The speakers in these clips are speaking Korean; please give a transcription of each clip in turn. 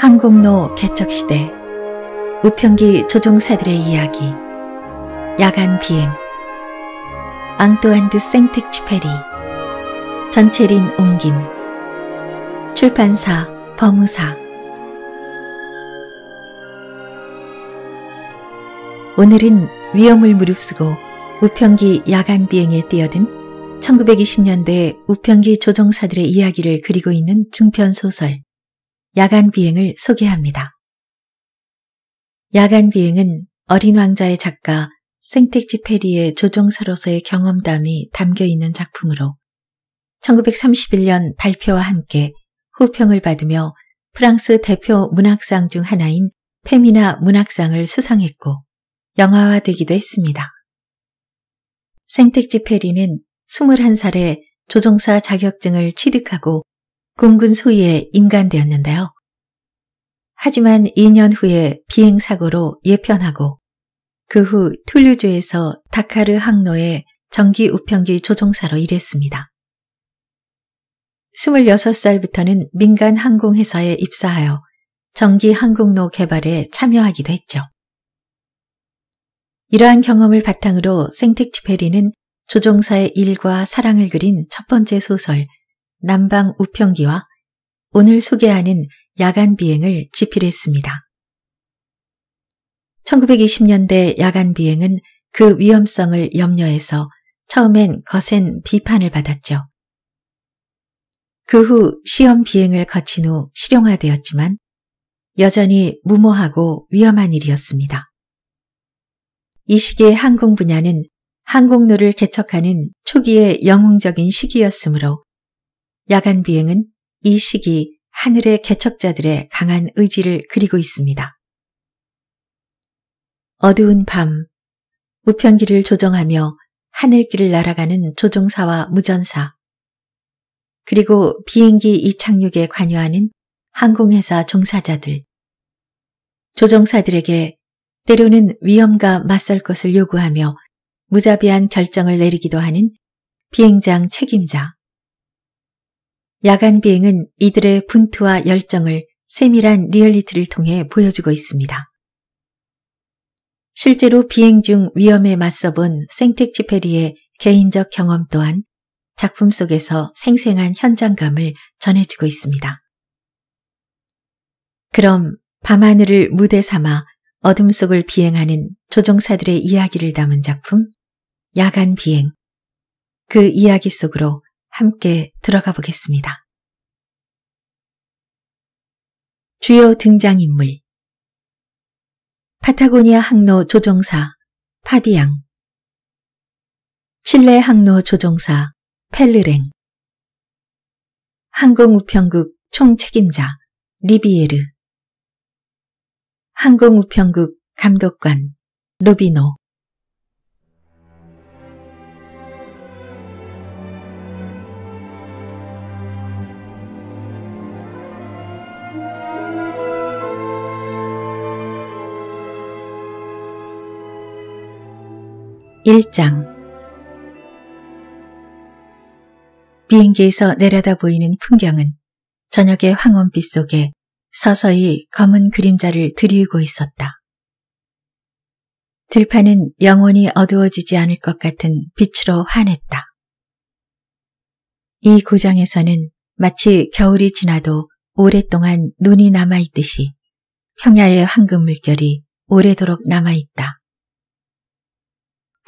한공로 개척시대 우편기 조종사들의 이야기 야간 비행 앙뚜안드 생텍쥐 페리 전체린 옹김 출판사 법무사 오늘은 위험을 무릅쓰고 우편기 야간 비행에 뛰어든 1920년대 우편기 조종사들의 이야기를 그리고 있는 중편 소설 야간 비행을 소개합니다. 야간 비행은 어린 왕자의 작가 생텍지 페리의 조종사로서의 경험담이 담겨 있는 작품으로 1931년 발표와 함께 호평을 받으며 프랑스 대표 문학상 중 하나인 페미나 문학상을 수상했고 영화화되기도 했습니다. 생텍지 페리는 21살에 조종사 자격증을 취득하고 공군 소위의 임관되었는데요. 하지만 2년 후에 비행사고로 예편하고 그 후 툴루주에서 다카르 항로의 전기 우편기 조종사로 일했습니다. 26살부터는 민간 항공회사에 입사하여 전기 항공로 개발에 참여하기도 했죠. 이러한 경험을 바탕으로 생텍치페리는 조종사의 일과 사랑을 그린 첫 번째 소설 남방 우평기와 오늘 소개하는 야간 비행을 집필했습니다. 1920년대 야간 비행은 그 위험성을 염려해서 처음엔 거센 비판을 받았죠. 그 후 시험 비행을 거친 후 실용화되었지만 여전히 무모하고 위험한 일이었습니다. 이 시기의 항공 분야는 항공로를 개척하는 초기의 영웅적인 시기였으므로 야간 비행은 이 시기 하늘의 개척자들의 강한 의지를 그리고 있습니다. 어두운 밤, 우편기를 조정하며 하늘길을 날아가는 조종사와 무전사, 그리고 비행기 이착륙에 관여하는 항공회사 종사자들, 조종사들에게 때로는 위험과 맞설 것을 요구하며 무자비한 결정을 내리기도 하는 비행장 책임자, 야간 비행은 이들의 분투와 열정을 세밀한 리얼리티를 통해 보여주고 있습니다. 실제로 비행 중 위험에 맞서본 생텍치 페리의 개인적 경험 또한 작품 속에서 생생한 현장감을 전해주고 있습니다. 그럼 밤하늘을 무대 삼아 어둠 속을 비행하는 조종사들의 이야기를 담은 작품 야간 비행 그 이야기 속으로 함께 들어가 보겠습니다. 주요 등장인물 파타고니아 항로 조종사 파비앙 칠레 항로 조종사 펠르랭 항공우편국 총책임자 리비에르 항공우편국 감독관 로비노 1장 비행기에서 내려다 보이는 풍경은 저녁의 황혼빛 속에 서서히 검은 그림자를 드리우고 있었다. 들판은 영원히 어두워지지 않을 것 같은 빛으로 환했다. 이 고장에서는 마치 겨울이 지나도 오랫동안 눈이 남아있듯이 평야의 황금 물결이 오래도록 남아있다.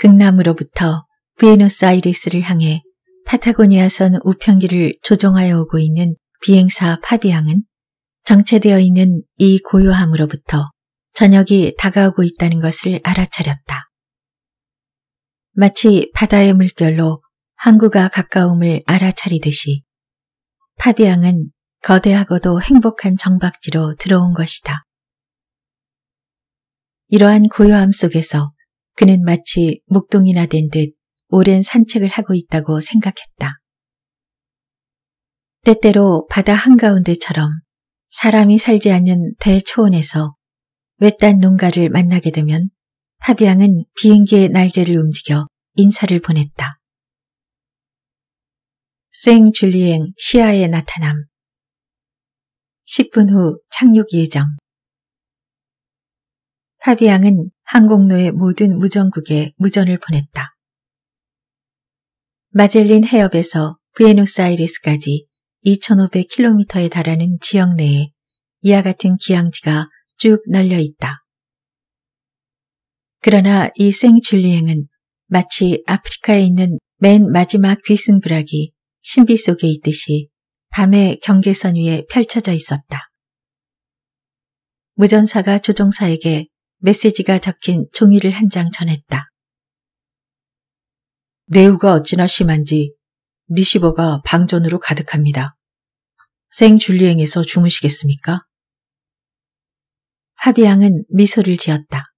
극남으로부터 부에노스아이레스를 향해 파타고니아선 우편기를 조종하여 오고 있는 비행사 파비앙은 정체되어 있는 이 고요함으로부터 저녁이 다가오고 있다는 것을 알아차렸다. 마치 바다의 물결로 항구가 가까움을 알아차리듯이 파비앙은 거대하고도 행복한 정박지로 들어온 것이다. 이러한 고요함 속에서 그는 마치 목동이나 된 듯 오랜 산책을 하고 있다고 생각했다. 때때로 바다 한가운데처럼 사람이 살지 않는 대초원에서 외딴 농가를 만나게 되면 파비앙은 비행기의 날개를 움직여 인사를 보냈다. 생 줄리엥 시야에 나타남 10분 후 착륙 예정 파비앙은 항공로의 모든 무전국에 무전을 보냈다. 마젤린 해협에서 부에노스아이레스까지 2,500km에 달하는 지역 내에 이와 같은 기항지가 쭉 널려 있다. 그러나 이 생줄리엥은 마치 아프리카에 있는 맨 마지막 귀승부락이 신비 속에 있듯이 밤의 경계선 위에 펼쳐져 있었다. 무전사가 조종사에게 메시지가 적힌 종이를 한 장 전했다. 뇌우가 어찌나 심한지 리시버가 방전으로 가득합니다. 생줄리엥에서 주무시겠습니까? 하비앙은 미소를 지었다.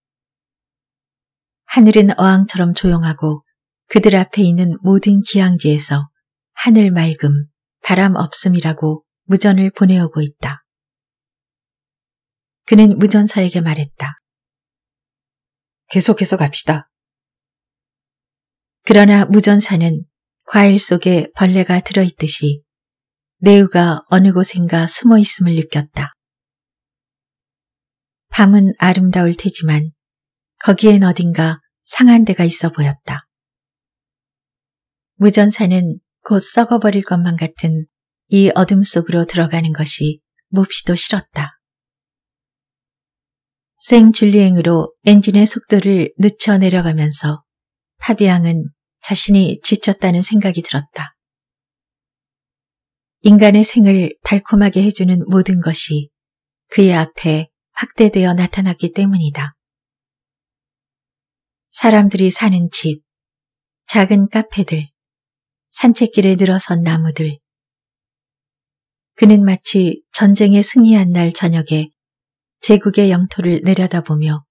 하늘은 어항처럼 조용하고 그들 앞에 있는 모든 기항지에서 하늘 맑음, 바람 없음이라고 무전을 보내오고 있다. 그는 무전사에게 말했다. 계속해서 갑시다. 그러나 무전사는 과일 속에 벌레가 들어있듯이 내우가 어느 곳인가 숨어 있음을 느꼈다. 밤은 아름다울 테지만 거기엔 어딘가 상한 데가 있어 보였다. 무전사는 곧 썩어버릴 것만 같은 이 어둠 속으로 들어가는 것이 몹시도 싫었다. 생줄리행으로 엔진의 속도를 늦춰 내려가면서 파비앙은 자신이 지쳤다는 생각이 들었다. 인간의 생을 달콤하게 해주는 모든 것이 그의 앞에 확대되어 나타났기 때문이다. 사람들이 사는 집, 작은 카페들, 산책길에 늘어선 나무들. 그는 마치 전쟁에 승리한 날 저녁에 제국의 영토를 내려다보며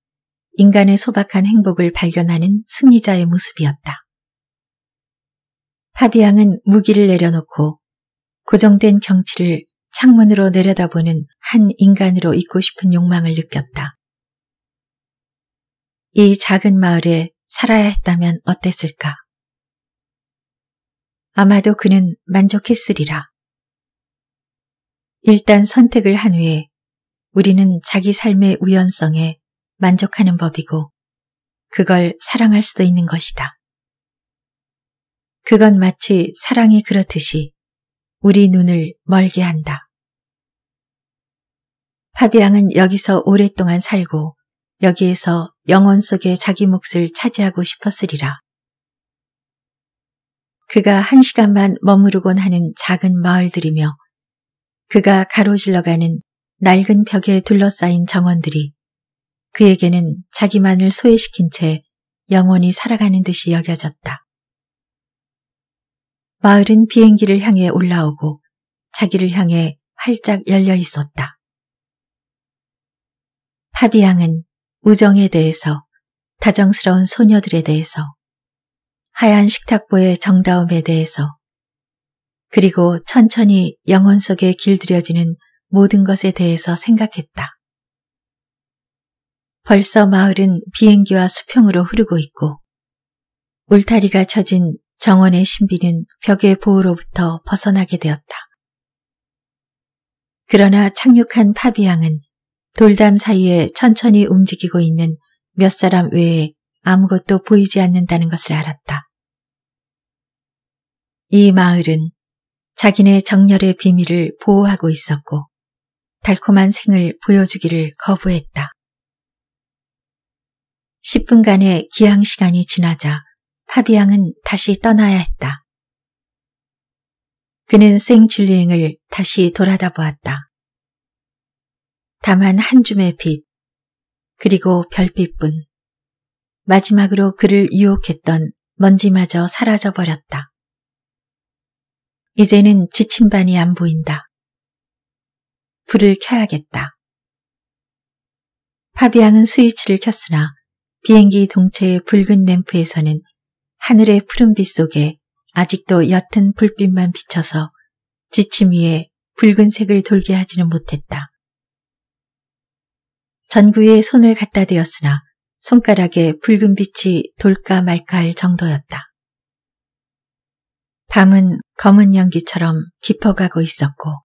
인간의 소박한 행복을 발견하는 승리자의 모습이었다. 파디앙은 무기를 내려놓고 고정된 경치를 창문으로 내려다보는 한 인간으로 있고 싶은 욕망을 느꼈다. 이 작은 마을에 살아야 했다면 어땠을까? 아마도 그는 만족했으리라. 일단 선택을 한 후에 우리는 자기 삶의 우연성에 만족하는 법이고 그걸 사랑할 수도 있는 것이다. 그건 마치 사랑이 그렇듯이 우리 눈을 멀게 한다. 파비앙은 여기서 오랫동안 살고 여기에서 영혼 속에 자기 몫을 차지하고 싶었으리라. 그가 한 시간만 머무르곤 하는 작은 마을들이며 그가 가로질러가는 낡은 벽에 둘러싸인 정원들이 그에게는 자기만을 소외시킨 채 영원히 살아가는 듯이 여겨졌다. 마을은 비행기를 향해 올라오고 자기를 향해 활짝 열려 있었다. 파비앙은 우정에 대해서, 다정스러운 소녀들에 대해서, 하얀 식탁보의 정다움에 대해서, 그리고 천천히 영혼 속에 길들여지는 모든 것에 대해서 생각했다. 벌써 마을은 비행기와 수평으로 흐르고 있고 울타리가 쳐진 정원의 신비는 벽의 보호로부터 벗어나게 되었다. 그러나 착륙한 파비앙은 돌담 사이에 천천히 움직이고 있는 몇 사람 외에 아무것도 보이지 않는다는 것을 알았다. 이 마을은 자기네 정열의 비밀을 보호하고 있었고 달콤한 생을 보여주기를 거부했다. 10분간의 기항 시간이 지나자 파비앙은 다시 떠나야 했다. 그는 생줄리행을 다시 돌아다 보았다. 다만 한 줌의 빛, 그리고 별빛뿐. 마지막으로 그를 유혹했던 먼지마저 사라져버렸다. 이제는 지침반이 안 보인다. 불을 켜야겠다. 파비앙은 스위치를 켰으나 비행기 동체의 붉은 램프에서는 하늘의 푸른빛 속에 아직도 옅은 불빛만 비쳐서 지침 위에 붉은색을 돌게 하지는 못했다. 전구에 손을 갖다 대었으나 손가락에 붉은 빛이 돌까 말까 할 정도였다. 밤은 검은 연기처럼 깊어가고 있었고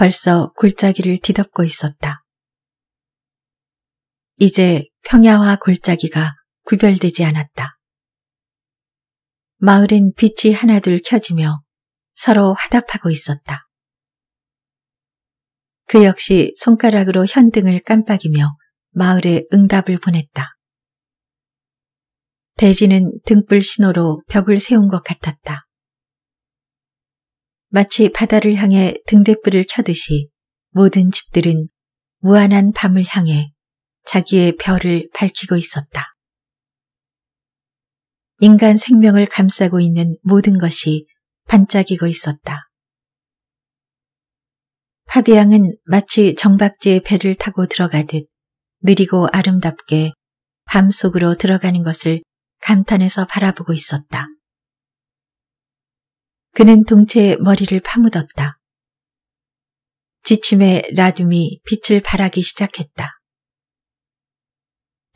벌써 골짜기를 뒤덮고 있었다. 이제 평야와 골짜기가 구별되지 않았다. 마을엔 빛이 하나둘 켜지며 서로 화답하고 있었다. 그 역시 손가락으로 현등을 깜빡이며 마을에 응답을 보냈다. 대지는 등불 신호로 벽을 세운 것 같았다. 마치 바다를 향해 등대불을 켜듯이 모든 집들은 무한한 밤을 향해 자기의 별을 밝히고 있었다. 인간 생명을 감싸고 있는 모든 것이 반짝이고 있었다. 파비앙은 마치 정박지의 배를 타고 들어가듯 느리고 아름답게 밤 속으로 들어가는 것을 감탄해서 바라보고 있었다. 그는 동체에 머리를 파묻었다. 지침의 라둠이 빛을 발하기 시작했다.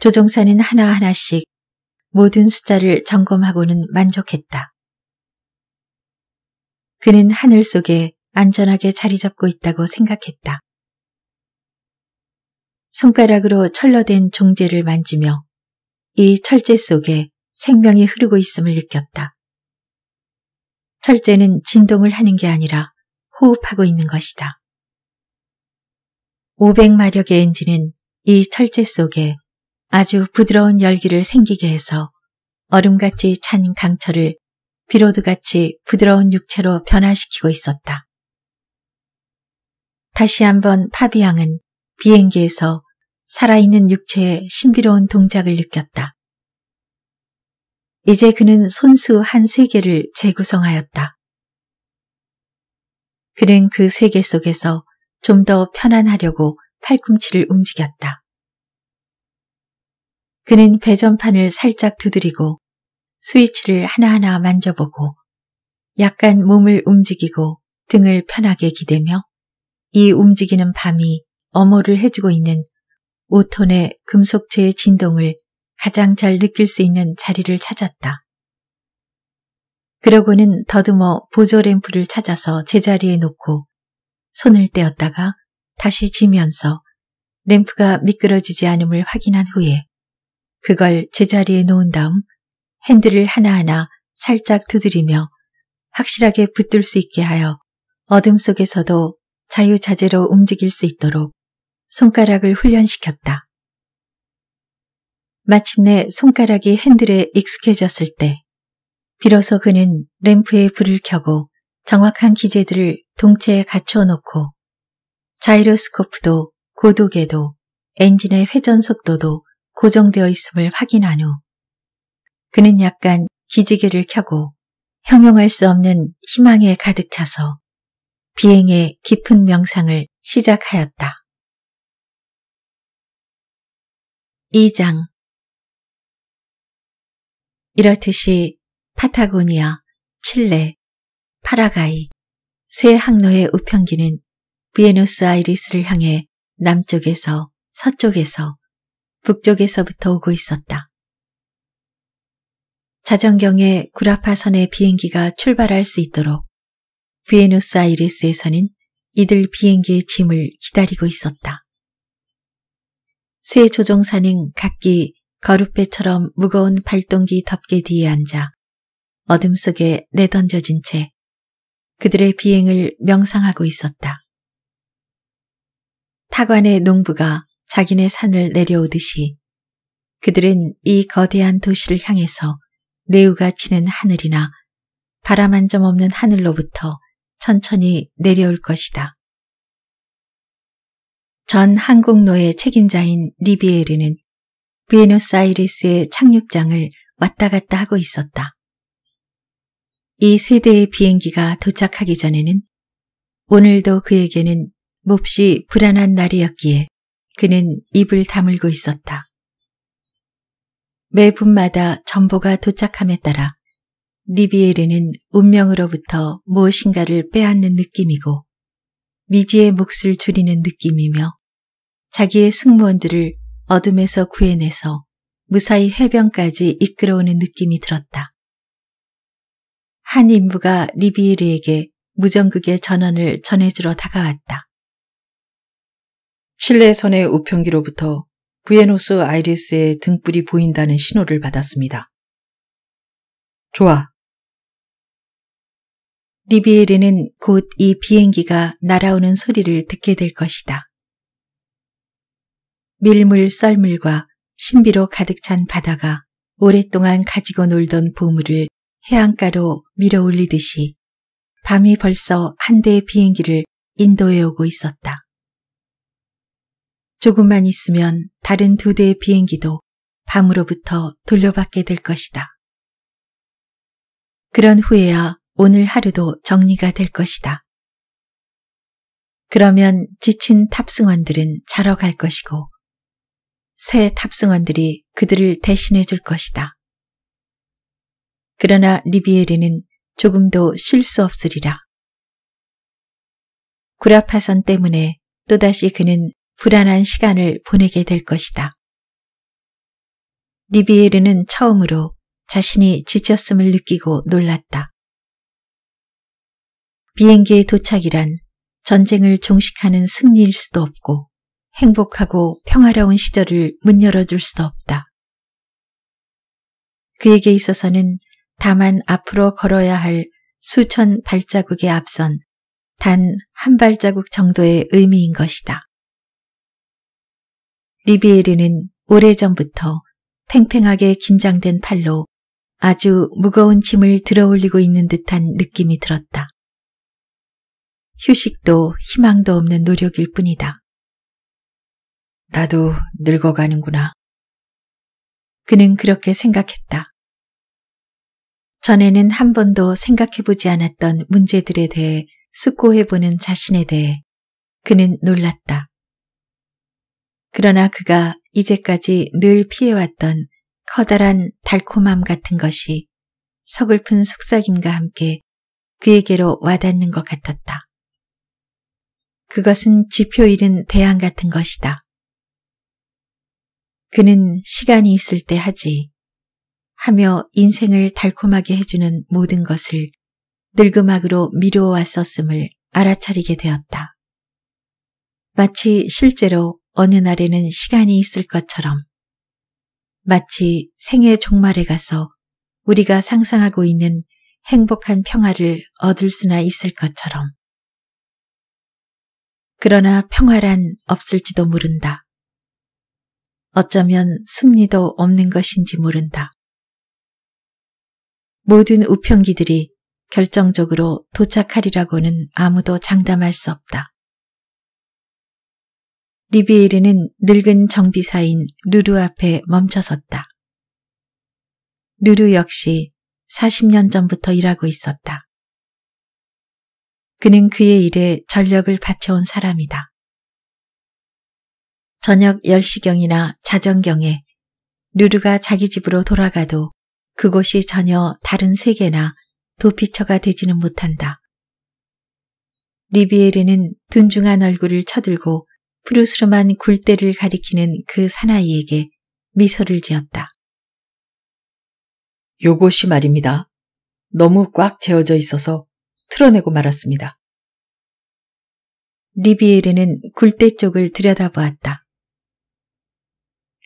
조종사는 하나하나씩 모든 숫자를 점검하고는 만족했다. 그는 하늘 속에 안전하게 자리 잡고 있다고 생각했다. 손가락으로 철러된 종재를 만지며 이 철제 속에 생명이 흐르고 있음을 느꼈다. 철제는 진동을 하는 게 아니라 호흡하고 있는 것이다. 500마력의 엔진은 이 철제 속에 아주 부드러운 열기를 생기게 해서 얼음같이 찬 강철을 비로드같이 부드러운 육체로 변화시키고 있었다. 다시 한번 파비앙은 비행기에서 살아있는 육체의 신비로운 동작을 느꼈다. 이제 그는 손수 한 세계를 재구성하였다. 그는 그 세계 속에서 좀 더 편안하려고 팔꿈치를 움직였다. 그는 배전판을 살짝 두드리고 스위치를 하나하나 만져보고 약간 몸을 움직이고 등을 편하게 기대며 이 움직이는 밤이 어머를 해주고 있는 오톤의 금속체의 진동을 가장 잘 느낄 수 있는 자리를 찾았다. 그러고는 더듬어 보조 램프를 찾아서 제자리에 놓고 손을 떼었다가 다시 쥐면서 램프가 미끄러지지 않음을 확인한 후에 그걸 제자리에 놓은 다음 핸들을 하나하나 살짝 두드리며 확실하게 붙들 수 있게 하여 어둠 속에서도 자유자재로 움직일 수 있도록 손가락을 훈련시켰다. 마침내 손가락이 핸들에 익숙해졌을 때 비로소 그는 램프에 불을 켜고 정확한 기재들을 동체에 갖춰놓고 자이로스코프도 고도계도 엔진의 회전 속도도 고정되어 있음을 확인한 후 그는 약간 기지개를 켜고 형용할 수 없는 희망에 가득 차서 비행의 깊은 명상을 시작하였다. 2장 이렇듯이 파타고니아, 칠레, 파라가이, 세 항로의 우편기는 부에노스아이리스를 향해 남쪽에서 서쪽에서 북쪽에서부터 오고 있었다. 자정경에 구라파선의 비행기가 출발할 수 있도록 부에노스아이리스에서는 이들 비행기의 짐을 기다리고 있었다. 세 조종사는 각기 거룩배처럼 무거운 발동기 덮개 뒤에 앉아 어둠 속에 내던져진 채 그들의 비행을 명상하고 있었다. 타관의 농부가 자기네 산을 내려오듯이 그들은 이 거대한 도시를 향해서 내우가 치는 하늘이나 바람 한 점 없는 하늘로부터 천천히 내려올 것이다. 전항공로의 책임자인 리비에르는 비에노사이리스의 착륙장을 왔다 갔다 하고 있었다. 이 세대의 비행기가 도착하기 전에는 오늘도 그에게는 몹시 불안한 날이었기에 그는 입을 다물고 있었다. 매 분마다 전보가 도착함에 따라 리비에르는 운명으로부터 무엇인가를 빼앗는 느낌이고 미지의 몫을 줄이는 느낌이며 자기의 승무원들을 어둠에서 구해내서 무사히 해변까지 이끌어오는 느낌이 들었다. 한 인부가 리비에르에게 무전극의 전원을 전해주러 다가왔다. 실내선의 우편기로부터 부에노스 아이리스의 등불이 보인다는 신호를 받았습니다. 좋아. 리비에르는 곧 이 비행기가 날아오는 소리를 듣게 될 것이다. 밀물 썰물과 신비로 가득 찬 바다가 오랫동안 가지고 놀던 보물을 해안가로 밀어올리듯이 밤이 벌써 한 대의 비행기를 인도해 오고 있었다. 조금만 있으면 다른 두 대의 비행기도 밤으로부터 돌려받게 될 것이다. 그런 후에야 오늘 하루도 정리가 될 것이다. 그러면 지친 탑승원들은 자러 갈 것이고 새 탑승원들이 그들을 대신해 줄 것이다. 그러나 리비에리는 조금도 쉴 수 없으리라. 구라파선 때문에 또다시 그는 불안한 시간을 보내게 될 것이다. 리비에르는 처음으로 자신이 지쳤음을 느끼고 놀랐다. 비행기의 도착이란 전쟁을 종식하는 승리일 수도 없고 행복하고 평화로운 시절을 문 열어줄 수 없다. 그에게 있어서는 다만 앞으로 걸어야 할 수천 발자국에 앞선 단 한 발자국 정도의 의미인 것이다. 리비에르는 오래전부터 팽팽하게 긴장된 팔로 아주 무거운 짐을 들어 올리고 있는 듯한 느낌이 들었다. 휴식도 희망도 없는 노력일 뿐이다. 나도 늙어가는구나. 그는 그렇게 생각했다. 전에는 한 번도 생각해보지 않았던 문제들에 대해 숙고해보는 자신에 대해 그는 놀랐다. 그러나 그가 이제까지 늘 피해왔던 커다란 달콤함 같은 것이 서글픈 속삭임과 함께 그에게로 와닿는 것 같았다. 그것은 지표 잃은 대안 같은 것이다. 그는 시간이 있을 때 하지 하며 인생을 달콤하게 해주는 모든 것을 늙음악으로 미루어 왔었음을 알아차리게 되었다. 마치 실제로 어느 날에는 시간이 있을 것처럼 마치 생애 종말에 가서 우리가 상상하고 있는 행복한 평화를 얻을 수나 있을 것처럼 그러나 평화란 없을지도 모른다. 어쩌면 승리도 없는 것인지 모른다. 모든 우편기들이 결정적으로 도착하리라고는 아무도 장담할 수 없다. 리비에르는 늙은 정비사인 루루 앞에 멈춰섰다. 루루 역시 40년 전부터 일하고 있었다. 그는 그의 일에 전력을 바쳐온 사람이다. 저녁 10시경이나 자정경에 루루가 자기 집으로 돌아가도 그곳이 전혀 다른 세계나 도피처가 되지는 못한다. 리비에르는 둔중한 얼굴을 쳐들고 푸르스름한 굴대를 가리키는 그 사나이에게 미소를 지었다. 요것이 말입니다. 너무 꽉 채워져 있어서 틀어내고 말았습니다. 리비에르는 굴대 쪽을 들여다보았다.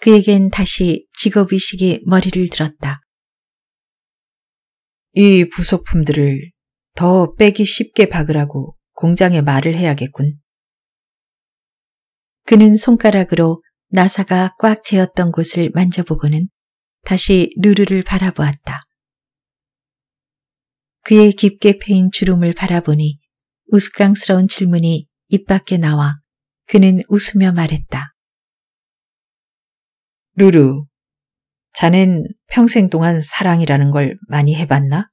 그에겐 다시 직업의식이 머리를 들었다. 이 부속품들을 더 빼기 쉽게 박으라고 공장에 말을 해야겠군. 그는 손가락으로 나사가 꽉채었던 곳을 만져보고는 다시 루루를 바라보았다. 그의 깊게 패인 주름을 바라보니 우스꽝스러운 질문이 입 밖에 나와 그는 웃으며 말했다. 루루, 자넨 평생 동안 사랑이라는 걸 많이 해봤나?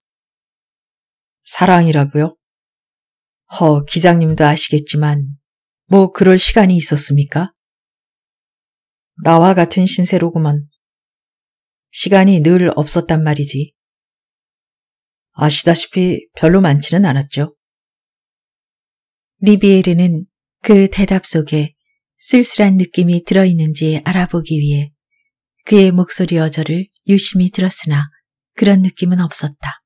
사랑이라고요? 허, 기장님도 아시겠지만, 뭐 그럴 시간이 있었습니까? 나와 같은 신세로구먼. 시간이 늘 없었단 말이지. 아시다시피 별로 많지는 않았죠. 리비에르는 그 대답 속에 쓸쓸한 느낌이 들어있는지 알아보기 위해 그의 목소리와 저를 유심히 들었으나 그런 느낌은 없었다.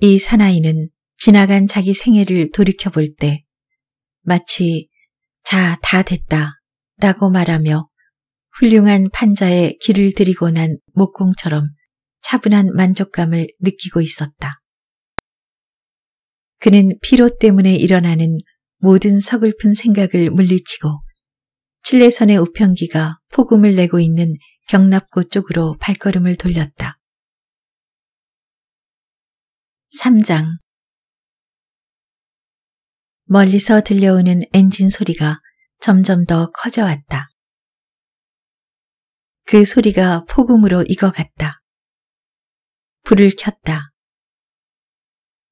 이 사나이는 지나간 자기 생애를 돌이켜볼 때 마치 자, 다 됐다 라고 말하며 훌륭한 판자에 길을 들이고 난 목공처럼 차분한 만족감을 느끼고 있었다. 그는 피로 때문에 일어나는 모든 서글픈 생각을 물리치고 칠레선의 우편기가 폭음을 내고 있는 경납고 쪽으로 발걸음을 돌렸다. 3장 멀리서 들려오는 엔진 소리가 점점 더 커져왔다. 그 소리가 폭음으로 익어갔다. 불을 켰다.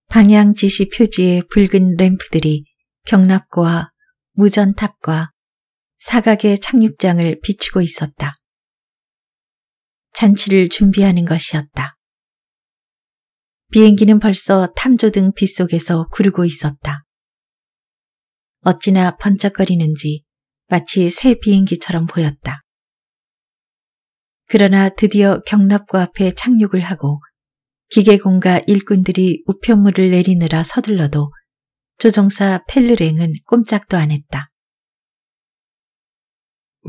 방향 지시 표지의 붉은 램프들이 경납고와 무전탑과 사각의 착륙장을 비추고 있었다. 잔치를 준비하는 것이었다. 비행기는 벌써 탐조등 빗속에서 구르고 있었다. 어찌나 번쩍거리는지 마치 새 비행기처럼 보였다. 그러나 드디어 경납고 앞에 착륙을 하고 기계공과 일꾼들이 우편물을 내리느라 서둘러도 조종사 펠르랭은 꼼짝도 안 했다.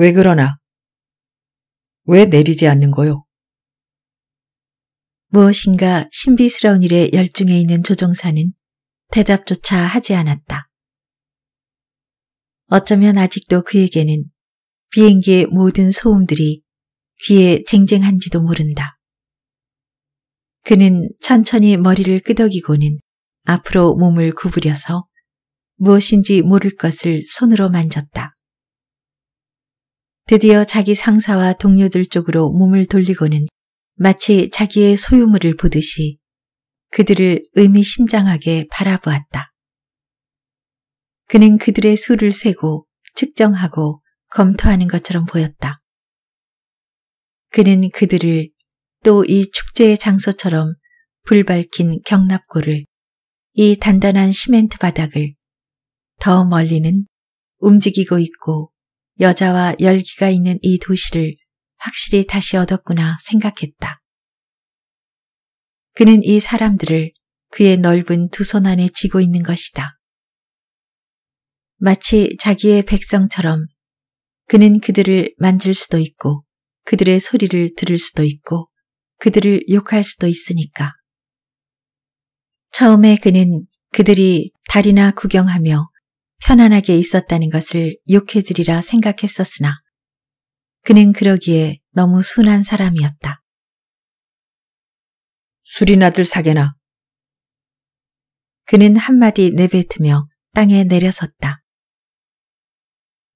왜 그러나? 왜 내리지 않는 거요? 무엇인가 신비스러운 일에 열중해 있는 조종사는 대답조차 하지 않았다. 어쩌면 아직도 그에게는 비행기의 모든 소음들이 귀에 쟁쟁한지도 모른다. 그는 천천히 머리를 끄덕이고는 앞으로 몸을 구부려서 무엇인지 모를 것을 손으로 만졌다. 드디어 자기 상사와 동료들 쪽으로 몸을 돌리고는 마치 자기의 소유물을 보듯이 그들을 의미심장하게 바라보았다. 그는 그들의 수를 세고 측정하고 검토하는 것처럼 보였다. 그는 그들을 또 이 축제의 장소처럼 불밝힌 경납골을이 단단한 시멘트 바닥을 더 멀리는 움직이고 있고 여자와 열기가 있는 이 도시를 확실히 다시 얻었구나 생각했다. 그는 이 사람들을 그의 넓은 두 손 안에 쥐고 있는 것이다. 마치 자기의 백성처럼 그는 그들을 만질 수도 있고 그들의 소리를 들을 수도 있고 그들을 욕할 수도 있으니까. 처음에 그는 그들이 달이나 구경하며 편안하게 있었다는 것을 욕해주리라 생각했었으나 그는 그러기에 너무 순한 사람이었다. 술이나들 사게나. 그는 한마디 내뱉으며 땅에 내려섰다.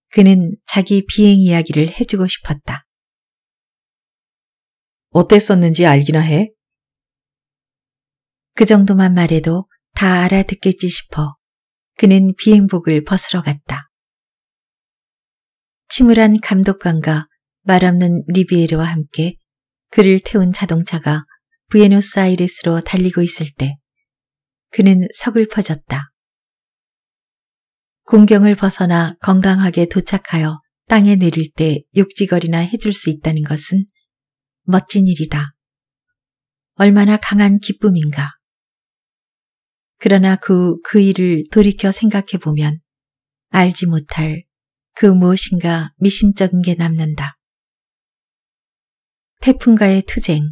그는 자기 비행 이야기를 해주고 싶었다. 어땠었는지 알기나 해? 그 정도만 말해도 다 알아듣겠지 싶어 그는 비행복을 벗으러 갔다. 침울한 감독관과 말없는 리비에르와 함께 그를 태운 자동차가 부에노스아이레스로 달리고 있을 때 그는 서글퍼졌다. 공경을 벗어나 건강하게 도착하여 땅에 내릴 때 욕지거리나 해줄 수 있다는 것은 멋진 일이다. 얼마나 강한 기쁨인가. 그러나 그, 그 일을 돌이켜 생각해 보면 알지 못할 그 무엇인가 미심쩍은 게 남는다. 태풍과의 투쟁.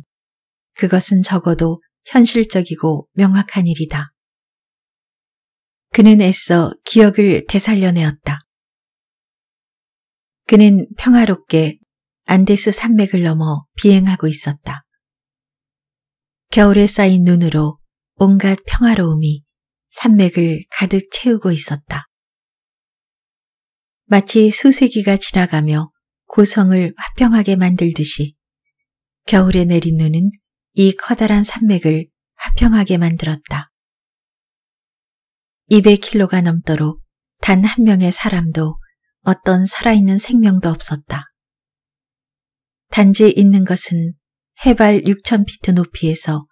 그것은 적어도 현실적이고 명확한 일이다. 그는 애써 기억을 되살려내었다. 그는 평화롭게 안데스 산맥을 넘어 비행하고 있었다. 겨울에 쌓인 눈으로 온갖 평화로움이 산맥을 가득 채우고 있었다. 마치 수세기가 지나가며 고성을 화평하게 만들듯이 겨울에 내린 눈은 이 커다란 산맥을 화평하게 만들었다. 200킬로가 넘도록 단 한 명의 사람도 어떤 살아있는 생명도 없었다. 단지 있는 것은 해발 6,000피트 높이에서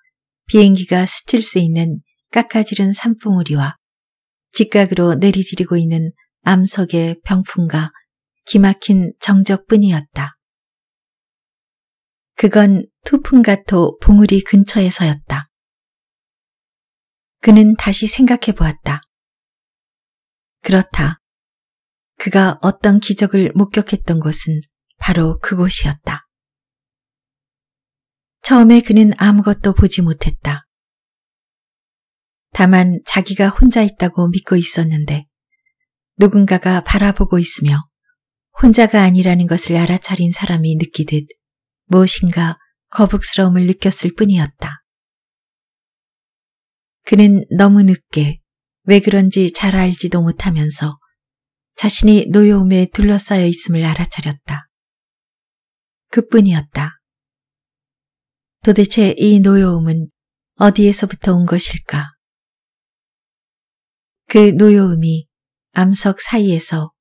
비행기가 스칠 수 있는 깎아지른 산봉우리와 직각으로 내리지르고 있는 암석의 병풍과 기막힌 정적뿐이었다. 그건 투풍가토 봉우리 근처에서였다. 그는 다시 생각해 보았다. 그렇다. 그가 어떤 기적을 목격했던 곳은 바로 그곳이었다. 처음에 그는 아무것도 보지 못했다. 다만 자기가 혼자 있다고 믿고 있었는데 누군가가 바라보고 있으며 혼자가 아니라는 것을 알아차린 사람이 느끼듯 무엇인가 거북스러움을 느꼈을 뿐이었다. 그는 너무 늦게 왜 그런지 잘 알지도 못하면서 자신이 노여움에 둘러싸여 있음을 알아차렸다. 그뿐이었다. 도대체 이 노여움은 어디에서부터 온 것일까? 그 노여움이 암석 사이에서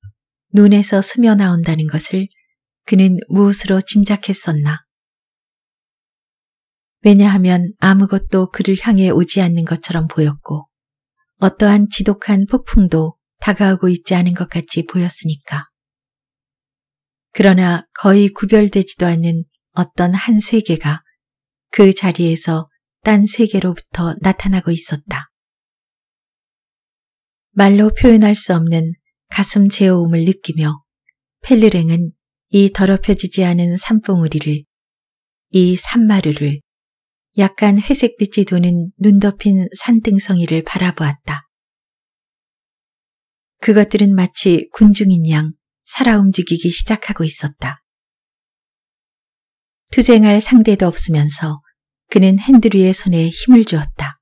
눈에서 스며 나온다는 것을 그는 무엇으로 짐작했었나? 왜냐하면 아무것도 그를 향해 오지 않는 것처럼 보였고 어떠한 지독한 폭풍도 다가오고 있지 않은 것 같이 보였으니까. 그러나 거의 구별되지도 않는 어떤 한 세계가 그 자리에서 딴 세계로부터 나타나고 있었다. 말로 표현할 수 없는 가슴 제어움을 느끼며 펠르랭은 이 더럽혀지지 않은 산봉우리를 이 산마루를 약간 회색빛이 도는 눈 덮인 산등성이를 바라보았다. 그것들은 마치 군중인 양 살아 움직이기 시작하고 있었다. 투쟁할 상대도 없으면서 그는 핸드류의 손에 힘을 주었다.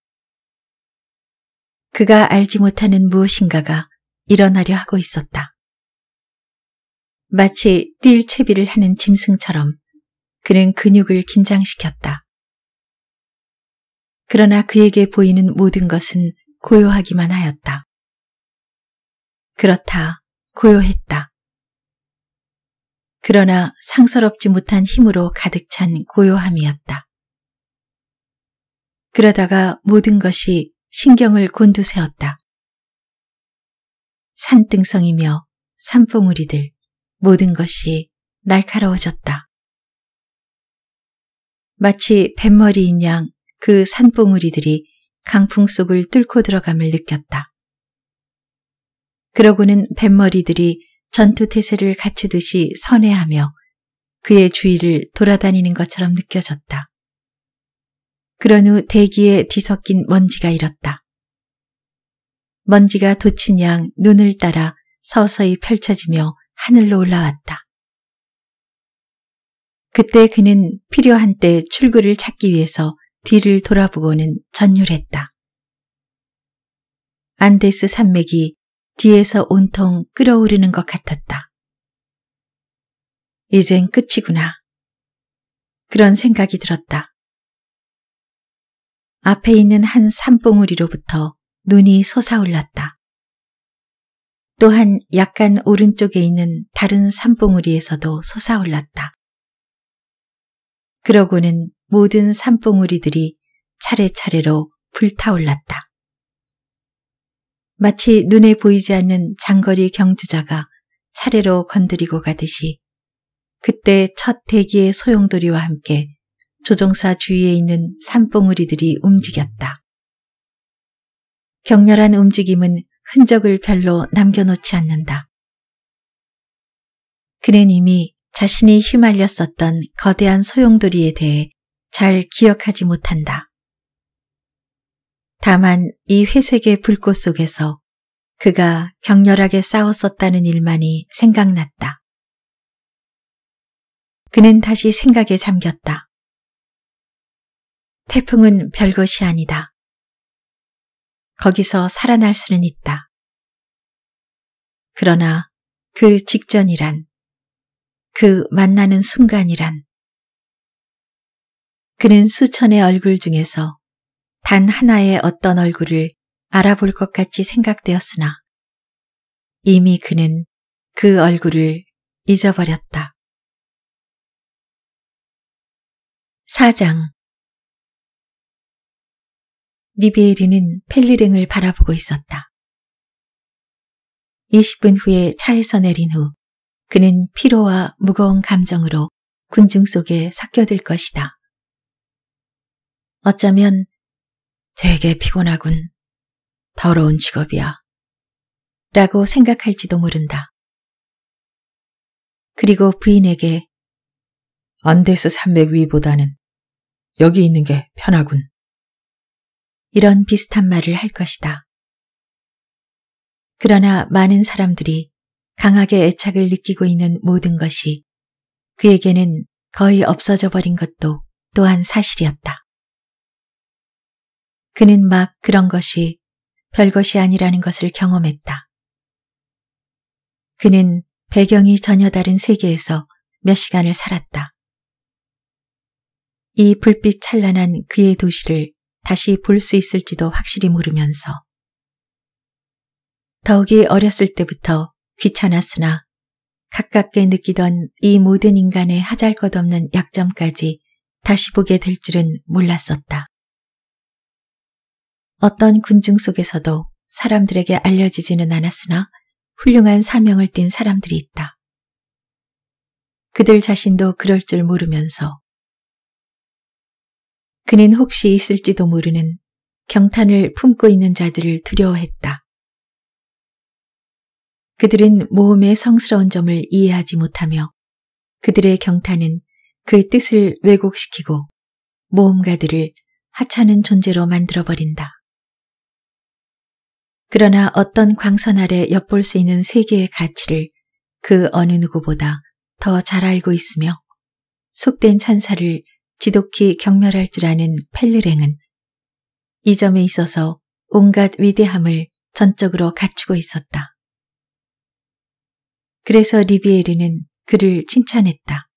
그가 알지 못하는 무엇인가가 일어나려 하고 있었다. 마치 뛸 채비를 하는 짐승처럼 그는 근육을 긴장시켰다. 그러나 그에게 보이는 모든 것은 고요하기만 하였다. 그렇다, 고요했다. 그러나 상서롭지 못한 힘으로 가득 찬 고요함이었다. 그러다가 모든 것이 신경을 곤두세웠다. 산등성이며 산봉우리들 모든 것이 날카로워졌다. 마치 뱃머리인 양 그 산봉우리들이 강풍 속을 뚫고 들어감을 느꼈다. 그러고는 뱃머리들이 전투태세를 갖추듯이 선회하며 그의 주위를 돌아다니는 것처럼 느껴졌다. 그런 후 대기에 뒤섞인 먼지가 일었다. 먼지가 도친양 눈을 따라 서서히 펼쳐지며 하늘로 올라왔다. 그때 그는 필요한 때 출구를 찾기 위해서 뒤를 돌아보고는 전율했다. 안데스 산맥이 뒤에서 온통 끓어오르는 것 같았다. 이젠 끝이구나. 그런 생각이 들었다. 앞에 있는 한 산봉우리로부터 눈이 솟아올랐다. 또한 약간 오른쪽에 있는 다른 산봉우리에서도 솟아올랐다. 그러고는 모든 산봉우리들이 차례차례로 불타올랐다. 마치 눈에 보이지 않는 장거리 경주자가 차례로 건드리고 가듯이 그때 첫 대기의 소용돌이와 함께 조종사 주위에 있는 산봉우리들이 움직였다. 격렬한 움직임은 흔적을 별로 남겨놓지 않는다. 그는 이미 자신이 휘말렸었던 거대한 소용돌이에 대해 잘 기억하지 못한다. 다만 이 회색의 불꽃 속에서 그가 격렬하게 싸웠었다는 일만이 생각났다. 그는 다시 생각에 잠겼다. 태풍은 별것이 아니다. 거기서 살아날 수는 있다. 그러나 그 직전이란, 그 만나는 순간이란, 그는 수천의 얼굴 중에서 단 하나의 어떤 얼굴을 알아볼 것 같이 생각되었으나 이미 그는 그 얼굴을 잊어버렸다. 4장 리비에리는 펠리랭을 바라보고 있었다. 20분 후에 차에서 내린 후 그는 피로와 무거운 감정으로 군중 속에 섞여들 것이다. 어쩌면 되게 피곤하군. 더러운 직업이야. 라고 생각할지도 모른다. 그리고 부인에게 안데스 산맥 위보다는 여기 있는 게 편하군. 이런 비슷한 말을 할 것이다. 그러나 많은 사람들이 강하게 애착을 느끼고 있는 모든 것이 그에게는 거의 없어져 버린 것도 또한 사실이었다. 그는 막 그런 것이 별것이 아니라는 것을 경험했다. 그는 배경이 전혀 다른 세계에서 몇 시간을 살았다. 이 불빛 찬란한 그의 도시를 다시 볼 수 있을지도 확실히 모르면서 더욱이 어렸을 때부터 귀찮았으나 가깝게 느끼던 이 모든 인간의 하잘 것 없는 약점까지 다시 보게 될 줄은 몰랐었다. 어떤 군중 속에서도 사람들에게 알려지지는 않았으나 훌륭한 사명을 띤 사람들이 있다. 그들 자신도 그럴 줄 모르면서 그는 혹시 있을지도 모르는 경탄을 품고 있는 자들을 두려워했다. 그들은 모험의 성스러운 점을 이해하지 못하며 그들의 경탄은 그 뜻을 왜곡시키고 모험가들을 하찮은 존재로 만들어버린다. 그러나 어떤 광선 아래 엿볼 수 있는 세계의 가치를 그 어느 누구보다 더 잘 알고 있으며 속된 찬사를 지독히 경멸할 줄 아는 펠르랭은 이 점에 있어서 온갖 위대함을 전적으로 갖추고 있었다. 그래서 리비에르는 그를 칭찬했다.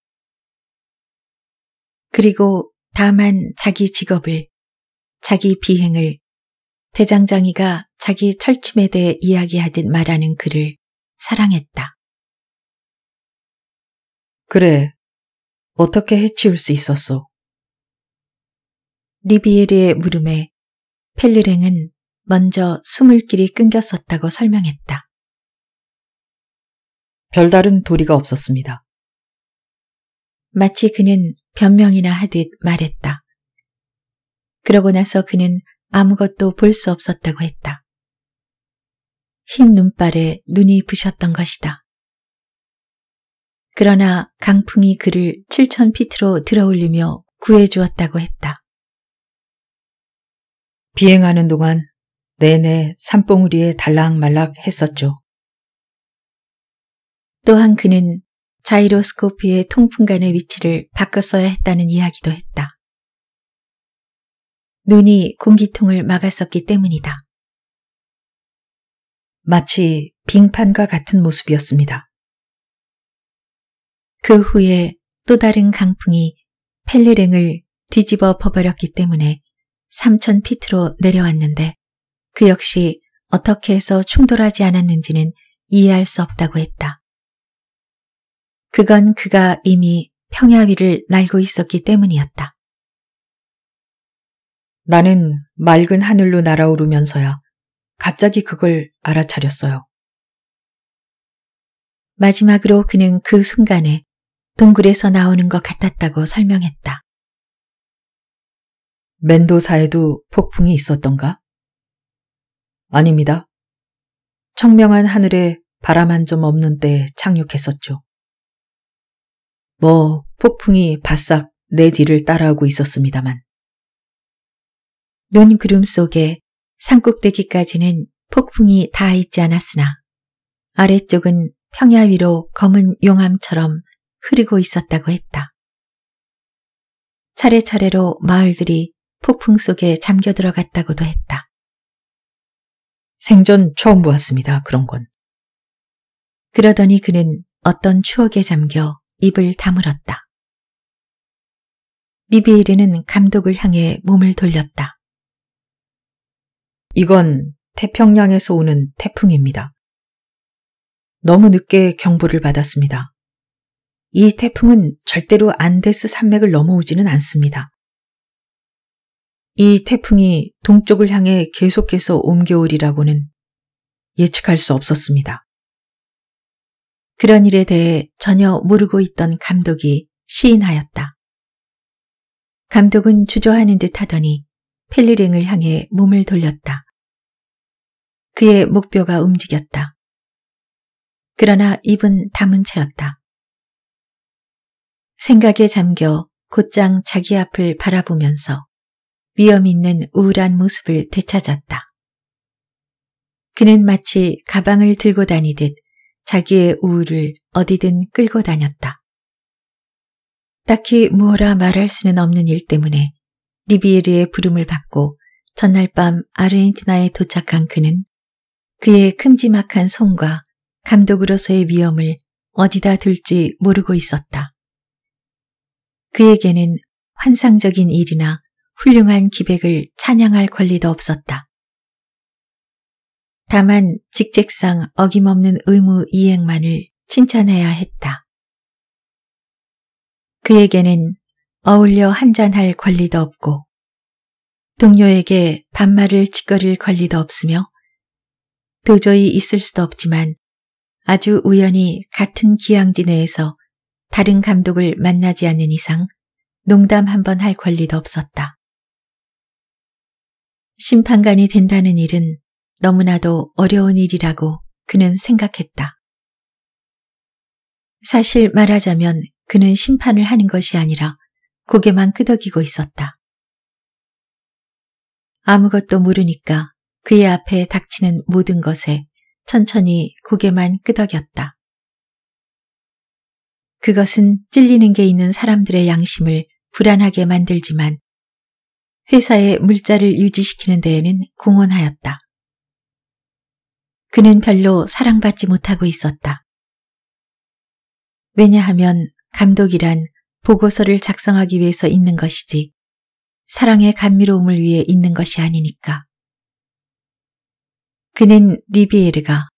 그리고 다만 자기 직업을, 자기 비행을 대장장이가 자기 철침에 대해 이야기하듯 말하는 그를 사랑했다. 그래, 어떻게 해치울 수있었소리비에르의 물음에 펠르랭은 먼저 숨을 길이 끊겼었다고 설명했다. 별다른 도리가 없었습니다. 마치 그는 변명이나 하듯 말했다. 그러고 나서 그는 아무것도 볼 수 없었다고 했다. 흰 눈발에 눈이 부셨던 것이다. 그러나 강풍이 그를 7천 피트로 들어올리며 구해주었다고 했다. 비행하는 동안 내내 산봉우리에 달락말락 했었죠. 또한 그는 자이로스코피의 통풍간의 위치를 바꿨어야 했다는 이야기도 했다. 눈이 공기통을 막았었기 때문이다. 마치 빙판과 같은 모습이었습니다. 그 후에 또 다른 강풍이 펠리랭을 뒤집어 퍼버렸기 때문에 3천 피트로 내려왔는데 그 역시 어떻게 해서 충돌하지 않았는지는 이해할 수 없다고 했다. 그건 그가 이미 평야 위를 날고 있었기 때문이었다. 나는 맑은 하늘로 날아오르면서야 갑자기 그걸 알아차렸어요. 마지막으로 그는 그 순간에 동굴에서 나오는 것 같았다고 설명했다. 멘도사에도 폭풍이 있었던가? 아닙니다. 청명한 하늘에 바람 한 점 없는 때에 착륙했었죠. 뭐 폭풍이 바싹 내 뒤를 따라오고 있었습니다만. 눈 구름 속에 산꼭대기까지는 폭풍이 다 있지 않았으나 아래쪽은 평야 위로 검은 용암처럼 흐르고 있었다고 했다. 차례차례로 마을들이 폭풍 속에 잠겨 들어갔다고도 했다. 생전 처음 보았습니다, 그런 건. 그러더니 그는 어떤 추억에 잠겨 입을 다물었다. 리비에르는 감독을 향해 몸을 돌렸다. 이건 태평양에서 오는 태풍입니다. 너무 늦게 경보를 받았습니다. 이 태풍은 절대로 안데스 산맥을 넘어오지는 않습니다. 이 태풍이 동쪽을 향해 계속해서 옮겨오리라고는 예측할 수 없었습니다. 그런 일에 대해 전혀 모르고 있던 감독이 시인하였다. 감독은 주저하는 듯 하더니 펠리랭을 향해 몸을 돌렸다. 그의 목뼈가 움직였다. 그러나 입은 담은 채였다. 생각에 잠겨 곧장 자기 앞을 바라보면서 위험 있는 우울한 모습을 되찾았다. 그는 마치 가방을 들고 다니듯 자기의 우울을 어디든 끌고 다녔다. 딱히 무어라 말할 수는 없는 일 때문에 리비에르의 부름을 받고 전날 밤 아르헨티나에 도착한 그는 그의 큼지막한 손과 감독으로서의 위험을 어디다 둘지 모르고 있었다. 그에게는 환상적인 일이나 훌륭한 기백을 찬양할 권리도 없었다. 다만 직책상 어김없는 의무 이행만을 칭찬해야 했다. 그에게는 어울려 한잔할 권리도 없고 동료에게 반말을 짓거릴 권리도 없으며 도저히 있을 수도 없지만 아주 우연히 같은 기양지 내에서 다른 감독을 만나지 않는 이상 농담 한번할 권리도 없었다. 심판관이 된다는 일은 너무나도 어려운 일이라고 그는 생각했다. 사실 말하자면 그는 심판을 하는 것이 아니라 고개만 끄덕이고 있었다. 아무것도 모르니까 그의 앞에 닥치는 모든 것에 천천히 고개만 끄덕였다. 그것은 찔리는 게 있는 사람들의 양심을 불안하게 만들지만 회사의 물자를 유지시키는 데에는 공헌하였다. 그는 별로 사랑받지 못하고 있었다. 왜냐하면 감독이란 보고서를 작성하기 위해서 있는 것이지 사랑의 감미로움을 위해 있는 것이 아니니까. 그는 리비에르가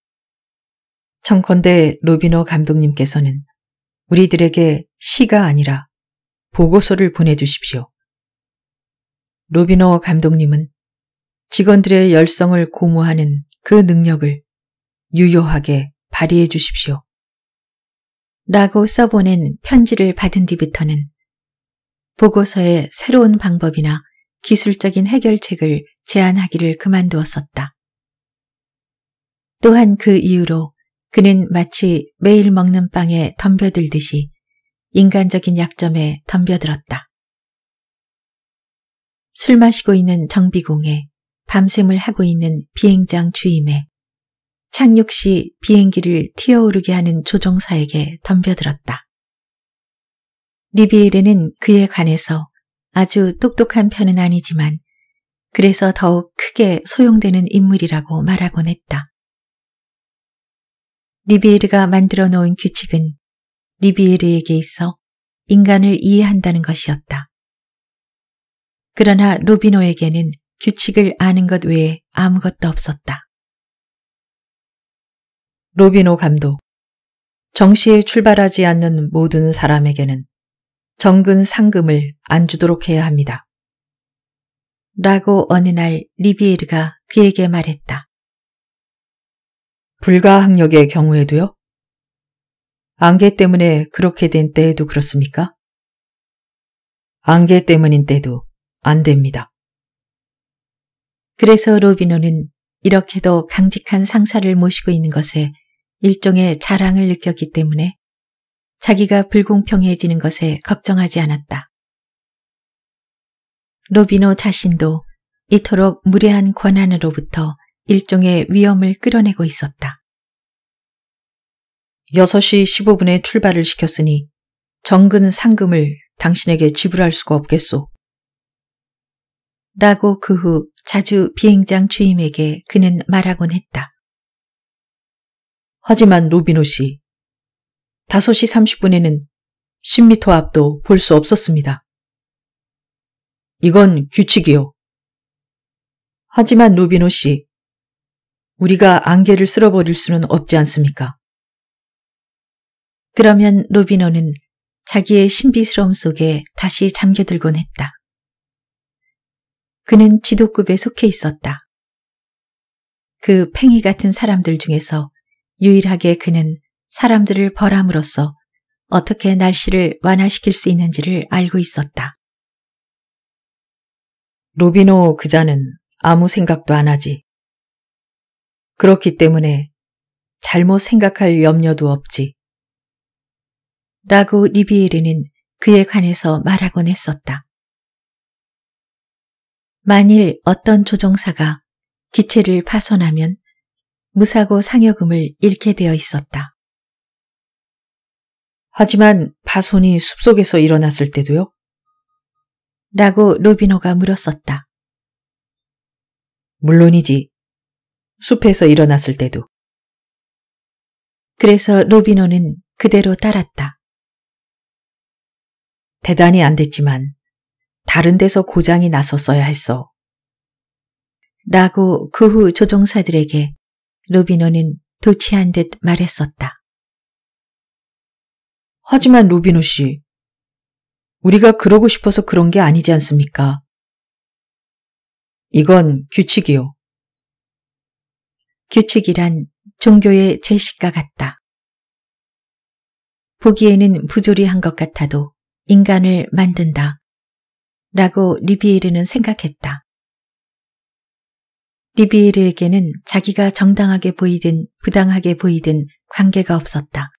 청컨대 로비노 감독님께서는 우리들에게 시가 아니라 보고서를 보내주십시오. 로비노 감독님은 직원들의 열성을 고무하는 그 능력을 유효하게 발휘해 주십시오. 라고 써보낸 편지를 받은 뒤부터는 보고서의 새로운 방법이나 기술적인 해결책을 제안하기를 그만두었었다. 또한 그 이후로 그는 마치 매일 먹는 빵에 덤벼들듯이 인간적인 약점에 덤벼들었다. 술 마시고 있는 정비공에 밤샘을 하고 있는 비행장 주임에 착륙시 비행기를 튀어오르게 하는 조종사에게 덤벼들었다. 리비에르는 그에 관해서 아주 똑똑한 편은 아니지만 그래서 더욱 크게 소용되는 인물이라고 말하곤 했다. 리비에르가 만들어 놓은 규칙은 리비에르에게 있어 인간을 이해한다는 것이었다. 그러나 로비노에게는 규칙을 아는 것 외에 아무것도 없었다. 로비노 감독. 정시에 출발하지 않는 모든 사람에게는 정근 상금을 안 주도록 해야 합니다. 라고 어느 날 리비에르가 그에게 말했다. 불가항력의 경우에도요? 안개 때문에 그렇게 된 때에도 그렇습니까? 안개 때문인 때도 안 됩니다. 그래서 로비노는 이렇게도 강직한 상사를 모시고 있는 것에 일종의 자랑을 느꼈기 때문에 자기가 불공평해지는 것에 걱정하지 않았다. 로비노 자신도 이토록 무례한 권한으로부터 일종의 위험을 끌어내고 있었다. 6시 15분에 출발을 시켰으니 정근 상금을 당신에게 지불할 수가 없겠소. 라고 그 후 자주 비행장 주임에게 그는 말하곤 했다. 하지만 로비노 씨. 5시 30분에는 10미터 앞도 볼 수 없었습니다. 이건 규칙이요. 하지만 로비노 씨, 우리가 안개를 쓸어버릴 수는 없지 않습니까? 그러면 로비노는 자기의 신비스러움 속에 다시 잠겨들곤 했다. 그는 지도급에 속해 있었다. 그 팽이 같은 사람들 중에서 유일하게 그는 사람들을 벌함으로써 어떻게 날씨를 완화시킬 수 있는지를 알고 있었다. 로비노 그자는 아무 생각도 안 하지. 그렇기 때문에 잘못 생각할 염려도 없지. 라고 리비에르는 그에 관해서 말하곤 했었다. 만일 어떤 조종사가 기체를 파손하면 무사고 상여금을 잃게 되어 있었다. 하지만 파손이 숲속에서 일어났을 때도요? 라고 로비노가 물었었다. 물론이지. 숲에서 일어났을 때도. 그래서 로비노는 그대로 따랐다. 대단히 안 됐지만 다른 데서 고장이 났었어야 했어. 라고 그 후 조종사들에게 루비노는 도취한 듯 말했었다. 하지만 루비노 씨, 우리가 그러고 싶어서 그런 게 아니지 않습니까? 이건 규칙이요. 규칙이란 종교의 제식과 같다. 보기에는 부조리한 것 같아도 인간을 만든다. 라고 리비에르는 생각했다. 리비에르에게는 자기가 정당하게 보이든 부당하게 보이든 관계가 없었다.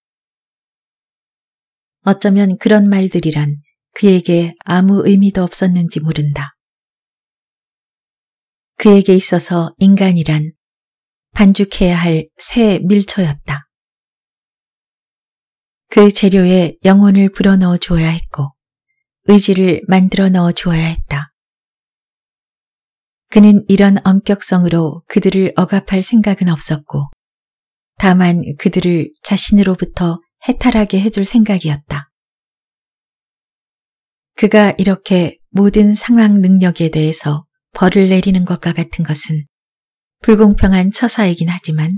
어쩌면 그런 말들이란 그에게 아무 의미도 없었는지 모른다. 그에게 있어서 인간이란 반죽해야 할 새 밀초였다. 그 재료에 영혼을 불어넣어 주어야 했고 의지를 만들어 넣어 주어야 했다. 그는 이런 엄격성으로 그들을 억압할 생각은 없었고 다만 그들을 자신으로부터 해탈하게 해줄 생각이었다. 그가 이렇게 모든 상황 능력에 대해서 벌을 내리는 것과 같은 것은 불공평한 처사이긴 하지만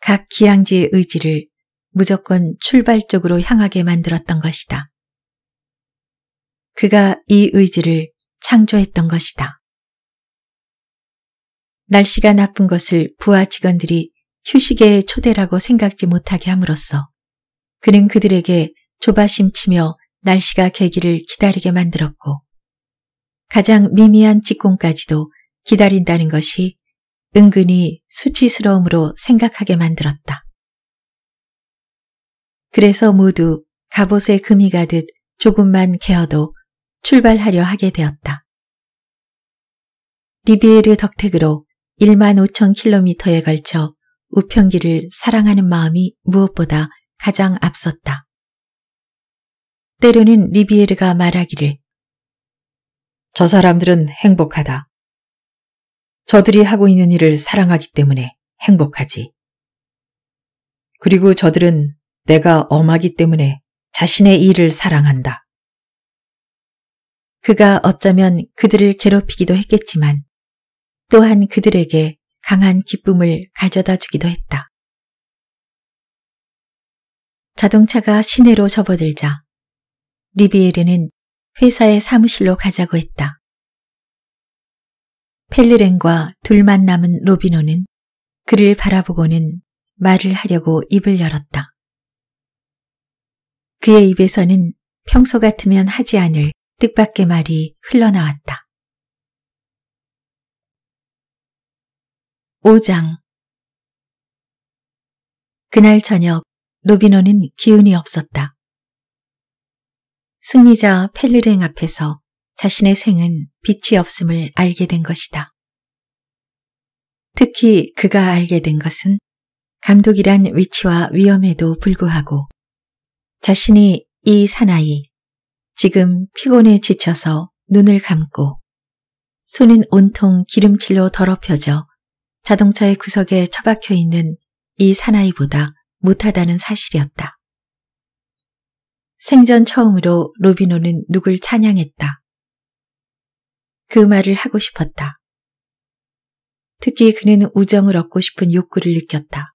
각 기양지의 의지를 무조건 출발 적으로 향하게 만들었던 것이다. 그가 이 의지를 창조했던 것이다. 날씨가 나쁜 것을 부하 직원들이 휴식의 초대라고 생각지 못하게 함으로써 그는 그들에게 조바심 치며 날씨가 개기를 기다리게 만들었고 가장 미미한 직공까지도 기다린다는 것이 은근히 수치스러움으로 생각하게 만들었다. 그래서 모두 갑옷에 금이 가듯 조금만 개어도 출발하려 하게 되었다. 리비에르 덕택으로 1만 5천 킬로미터에 걸쳐 우편기를 사랑하는 마음이 무엇보다 가장 앞섰다. 때로는 리비에르가 말하기를 저 사람들은 행복하다. 저들이 하고 있는 일을 사랑하기 때문에 행복하지. 그리고 저들은 내가 엄하기 때문에 자신의 일을 사랑한다. 그가 어쩌면 그들을 괴롭히기도 했겠지만 또한 그들에게 강한 기쁨을 가져다 주기도 했다. 자동차가 시내로 접어들자 리비에르는 회사의 사무실로 가자고 했다. 펠리렌과 둘만 남은 로비노는 그를 바라보고는 말을 하려고 입을 열었다. 그의 입에서는 평소 같으면 하지 않을 뜻밖의 말이 흘러나왔다. 5장 그날 저녁 로비노는 기운이 없었다. 승리자 펠리랭 앞에서 자신의 생은 빛이 없음을 알게 된 것이다. 특히 그가 알게 된 것은 감독이란 위치와 위험에도 불구하고 자신이 이 사나이, 지금 피곤에 지쳐서 눈을 감고 손은 온통 기름칠로 더럽혀져 자동차의 구석에 처박혀 있는 이 사나이보다 못하다는 사실이었다. 생전 처음으로 로비노는 누굴 찬양했다. 그 말을 하고 싶었다. 특히 그는 우정을 얻고 싶은 욕구를 느꼈다.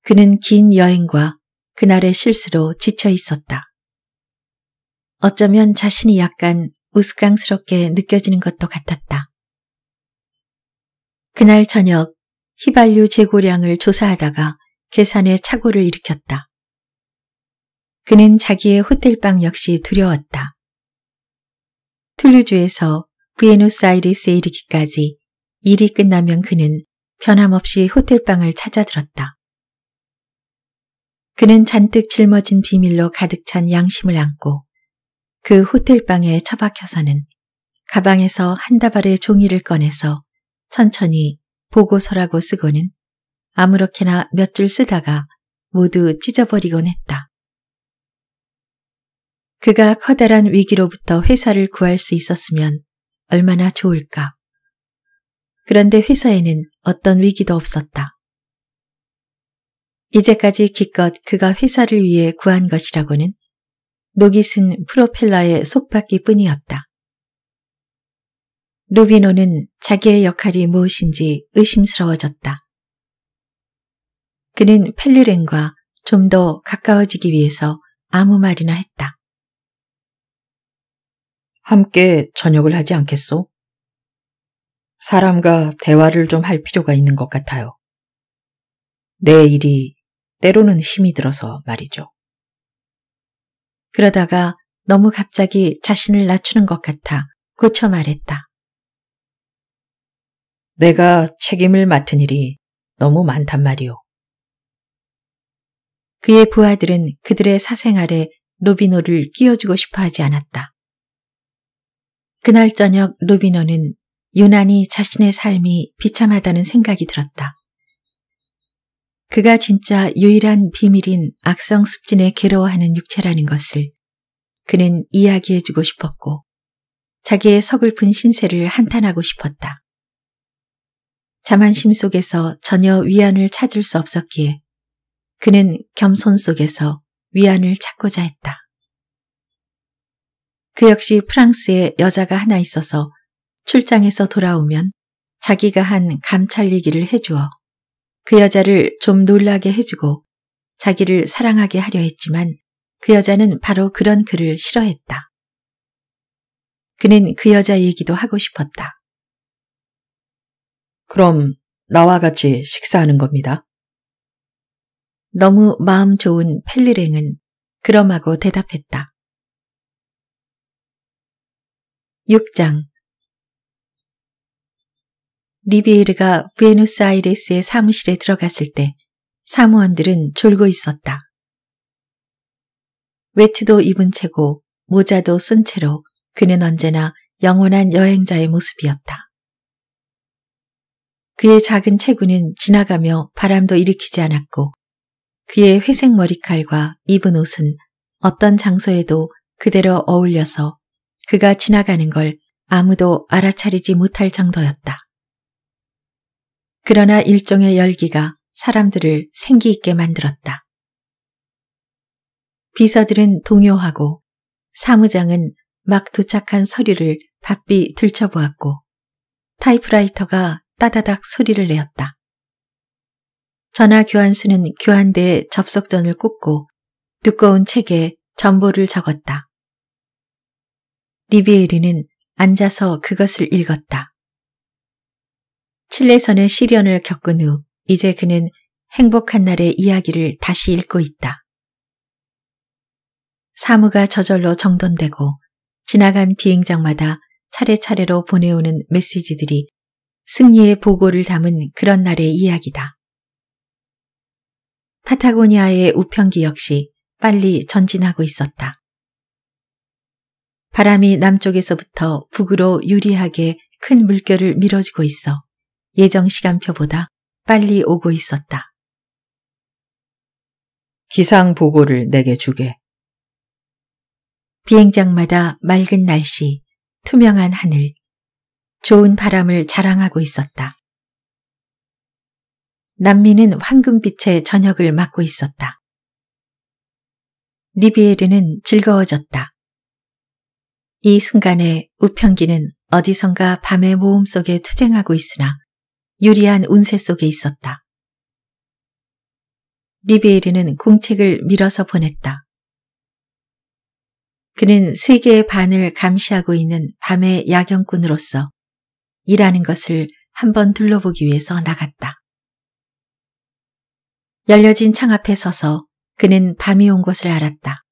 그는 긴 여행과 그날의 실수로 지쳐 있었다. 어쩌면 자신이 약간 우스꽝스럽게 느껴지는 것도 같았다. 그날 저녁 휘발유 재고량을 조사하다가 계산에 착오를 일으켰다. 그는 자기의 호텔방 역시 두려웠다. 툴루주에서 부에노스아이리스에 이르기까지 일이 끝나면 그는 변함없이 호텔방을 찾아들었다. 그는 잔뜩 짊어진 비밀로 가득 찬 양심을 안고 그 호텔방에 처박혀서는 가방에서 한 다발의 종이를 꺼내서 천천히 보고서라고 쓰고는 아무렇게나 몇 줄 쓰다가 모두 찢어버리곤 했다. 그가 커다란 위기로부터 회사를 구할 수 있었으면 얼마나 좋을까. 그런데 회사에는 어떤 위기도 없었다. 이제까지 기껏 그가 회사를 위해 구한 것이라고는 녹이 쓴 프로펠러의 속바퀴 뿐이었다. 루비노는 자기의 역할이 무엇인지 의심스러워졌다. 그는 펠리렌과 좀 더 가까워지기 위해서 아무 말이나 했다. 함께 저녁을 하지 않겠소? 사람과 대화를 좀 할 필요가 있는 것 같아요. 내 일이 때로는 힘이 들어서 말이죠. 그러다가 너무 갑자기 자신을 낮추는 것 같아 고쳐 말했다. 내가 책임을 맡은 일이 너무 많단 말이오. 그의 부하들은 그들의 사생활에 로비노를 끼워주고 싶어 하지 않았다. 그날 저녁 로비노는 유난히 자신의 삶이 비참하다는 생각이 들었다. 그가 진짜 유일한 비밀인 악성 습진에 괴로워하는 육체라는 것을 그는 이야기해주고 싶었고 자기의 서글픈 신세를 한탄하고 싶었다. 자만심 속에서 전혀 위안을 찾을 수 없었기에 그는 겸손 속에서 위안을 찾고자 했다. 그 역시 프랑스에 여자가 하나 있어서 출장에서 돌아오면 자기가 한 감찰리기를 해주어 그 여자를 좀 놀라게 해주고 자기를 사랑하게 하려 했지만 그 여자는 바로 그런 그를 싫어했다. 그는 그 여자이기도 하고 싶었다. 그럼 나와 같이 식사하는 겁니다. 너무 마음 좋은 펠리랭은 그럼하고 대답했다. 6장 리비에르가 부에노스아이레스의 사무실에 들어갔을 때 사무원들은 졸고 있었다. 외투도 입은 채고 모자도 쓴 채로 그는 언제나 영원한 여행자의 모습이었다. 그의 작은 체구는 지나가며 바람도 일으키지 않았고 그의 회색 머리칼과 입은 옷은 어떤 장소에도 그대로 어울려서 그가 지나가는 걸 아무도 알아차리지 못할 정도였다. 그러나 일종의 열기가 사람들을 생기 있게 만들었다. 비서들은 동요하고 사무장은 막 도착한 서류를 바삐 들춰보았고 타이프라이터가 따다닥 소리를 내었다. 전하 교환수는 교환대에 접속전을 꽂고 두꺼운 책에 전보를 적었다. 리비에리는 앉아서 그것을 읽었다. 칠레선의 시련을 겪은 후 이제 그는 행복한 날의 이야기를 다시 읽고 있다. 사무가 저절로 정돈되고 지나간 비행장마다 차례차례로 보내오는 메시지들이 승리의 보고를 담은 그런 날의 이야기다. 파타고니아의 우편기 역시 빨리 전진하고 있었다. 바람이 남쪽에서부터 북으로 유리하게 큰 물결을 밀어주고 있어 예정 시간표보다 빨리 오고 있었다. 기상 보고를 내게 주게. 비행장마다 맑은 날씨, 투명한 하늘, 좋은 바람을 자랑하고 있었다. 남미는 황금빛의 저녁을 맞고 있었다. 리비에르는 즐거워졌다. 이 순간에 우편기는 어디선가 밤의 모험 속에 투쟁하고 있으나 유리한 운세 속에 있었다. 리베에르는 공책을 밀어서 보냈다. 그는 세계의 반을 감시하고 있는 밤의 야경꾼으로서 일하는 것을 한번 둘러보기 위해서 나갔다. 열려진 창 앞에 서서 그는 밤이 온 것을 알았다.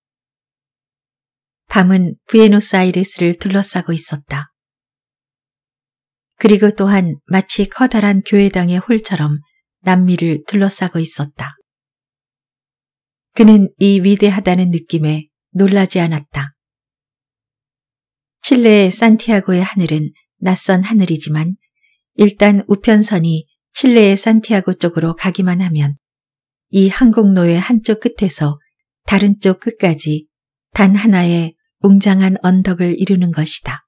밤은 부에노스아이레스를 둘러싸고 있었다. 그리고 또한 마치 커다란 교회당의 홀처럼 남미를 둘러싸고 있었다. 그는 이 위대하다는 느낌에 놀라지 않았다. 칠레의 산티아고의 하늘은 낯선 하늘이지만 일단 우편선이 칠레의 산티아고 쪽으로 가기만 하면 이 항공로의 한쪽 끝에서 다른 쪽 끝까지 단 하나의 웅장한 언덕을 이루는 것이다.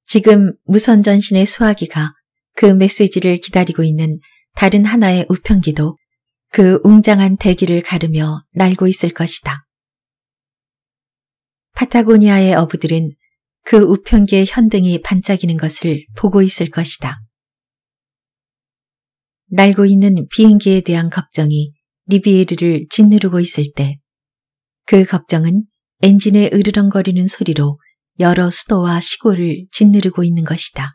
지금 무선전신의 수화기가 그 메시지를 기다리고 있는 다른 하나의 우편기도 그 웅장한 대기를 가르며 날고 있을 것이다. 파타고니아의 어부들은 그우편계의 현등이 반짝이는 것을 보고 있을 것이다. 날고 있는 비행기에 대한 걱정이 리비에르를 짓누르고 있을 때 그 걱정은 엔진의 으르렁거리는 소리로 여러 수도와 시골을 짓누르고 있는 것이다.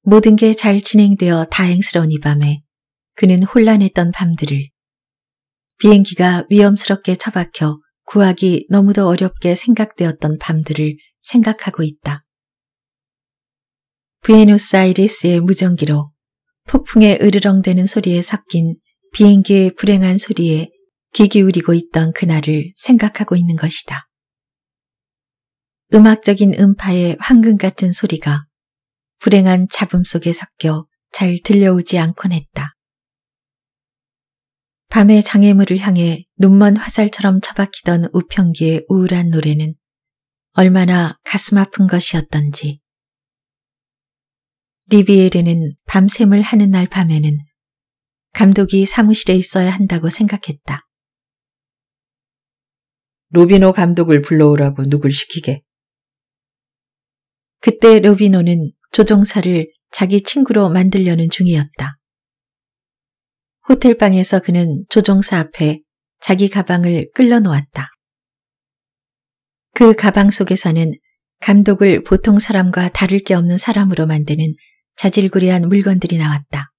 모든 게 잘 진행되어 다행스러운 이 밤에 그는 혼란했던 밤들을 비행기가 위험스럽게 처박혀 구하기 너무도 어렵게 생각되었던 밤들을 생각하고 있다. 부에노스아이리스의 무전기로 폭풍에 으르렁대는 소리에 섞인 비행기의 불행한 소리에 귀 기울이고 있던 그날을 생각하고 있는 것이다. 음악적인 음파의 황금 같은 소리가 불행한 잡음 속에 섞여 잘 들려오지 않곤 했다. 밤의 장애물을 향해 눈먼 화살처럼 처박히던 우평기의 우울한 노래는 얼마나 가슴 아픈 것이었던지. 리비에르는 밤샘을 하는 날 밤에는 감독이 사무실에 있어야 한다고 생각했다. 로비노 감독을 불러오라고 누굴 시키게. 그때 로비노는 조종사를 자기 친구로 만들려는 중이었다. 호텔방에서 그는 조종사 앞에 자기 가방을 끌러놓았다그 가방 속에서는 감독을 보통 사람과 다를 게 없는 사람으로 만드는 자질구리한 물건들이 나왔다.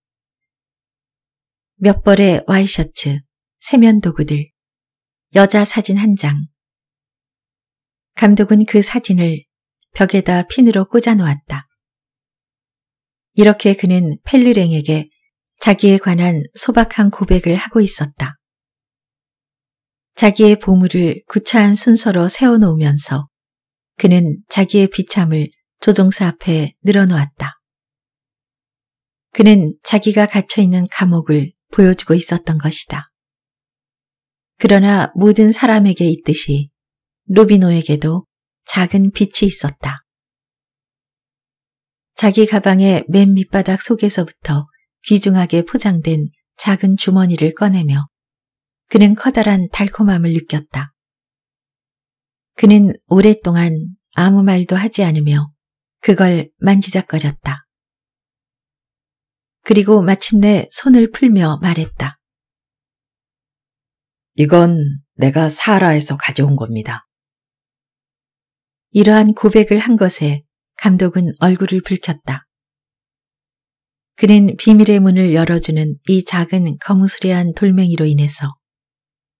몇 벌의 와이셔츠, 세면도구들, 여자 사진 한 장. 감독은 그 사진을 벽에다 핀으로 꽂아놓았다. 이렇게 그는 펠리랭에게 자기에 관한 소박한 고백을 하고 있었다. 자기의 보물을 구차한 순서로 세워놓으면서 그는 자기의 비참을 조종사 앞에 늘어놓았다. 그는 자기가 갇혀있는 감옥을 보여주고 있었던 것이다. 그러나 모든 사람에게 있듯이 로비노에게도 작은 빛이 있었다. 자기 가방의 맨 밑바닥 속에서부터 귀중하게 포장된 작은 주머니를 꺼내며 그는 커다란 달콤함을 느꼈다. 그는 오랫동안 아무 말도 하지 않으며 그걸 만지작거렸다. 그리고 마침내 손을 풀며 말했다. 이건 내가 사하라에서 가져온 겁니다. 이러한 고백을 한 것에 감독은 얼굴을 붉혔다. 그는 비밀의 문을 열어주는 이 작은 거무스레한 돌멩이로 인해서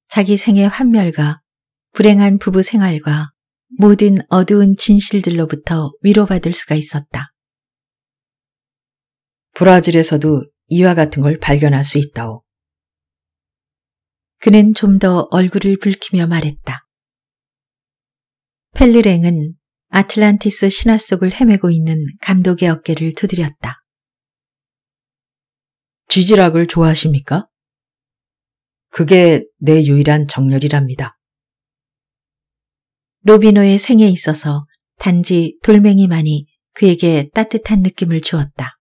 자기 생의 환멸과 불행한 부부 생활과 모든 어두운 진실들로부터 위로받을 수가 있었다. 브라질에서도 이와 같은 걸 발견할 수 있다오. 그는 좀 더 얼굴을 붉히며 말했다. 펠리랭은 아틀란티스 신화 속을 헤매고 있는 감독의 어깨를 두드렸다. 지질락을 좋아하십니까? 그게 내 유일한 정열이랍니다. 로비노의 생에 있어서 단지 돌멩이만이 그에게 따뜻한 느낌을 주었다.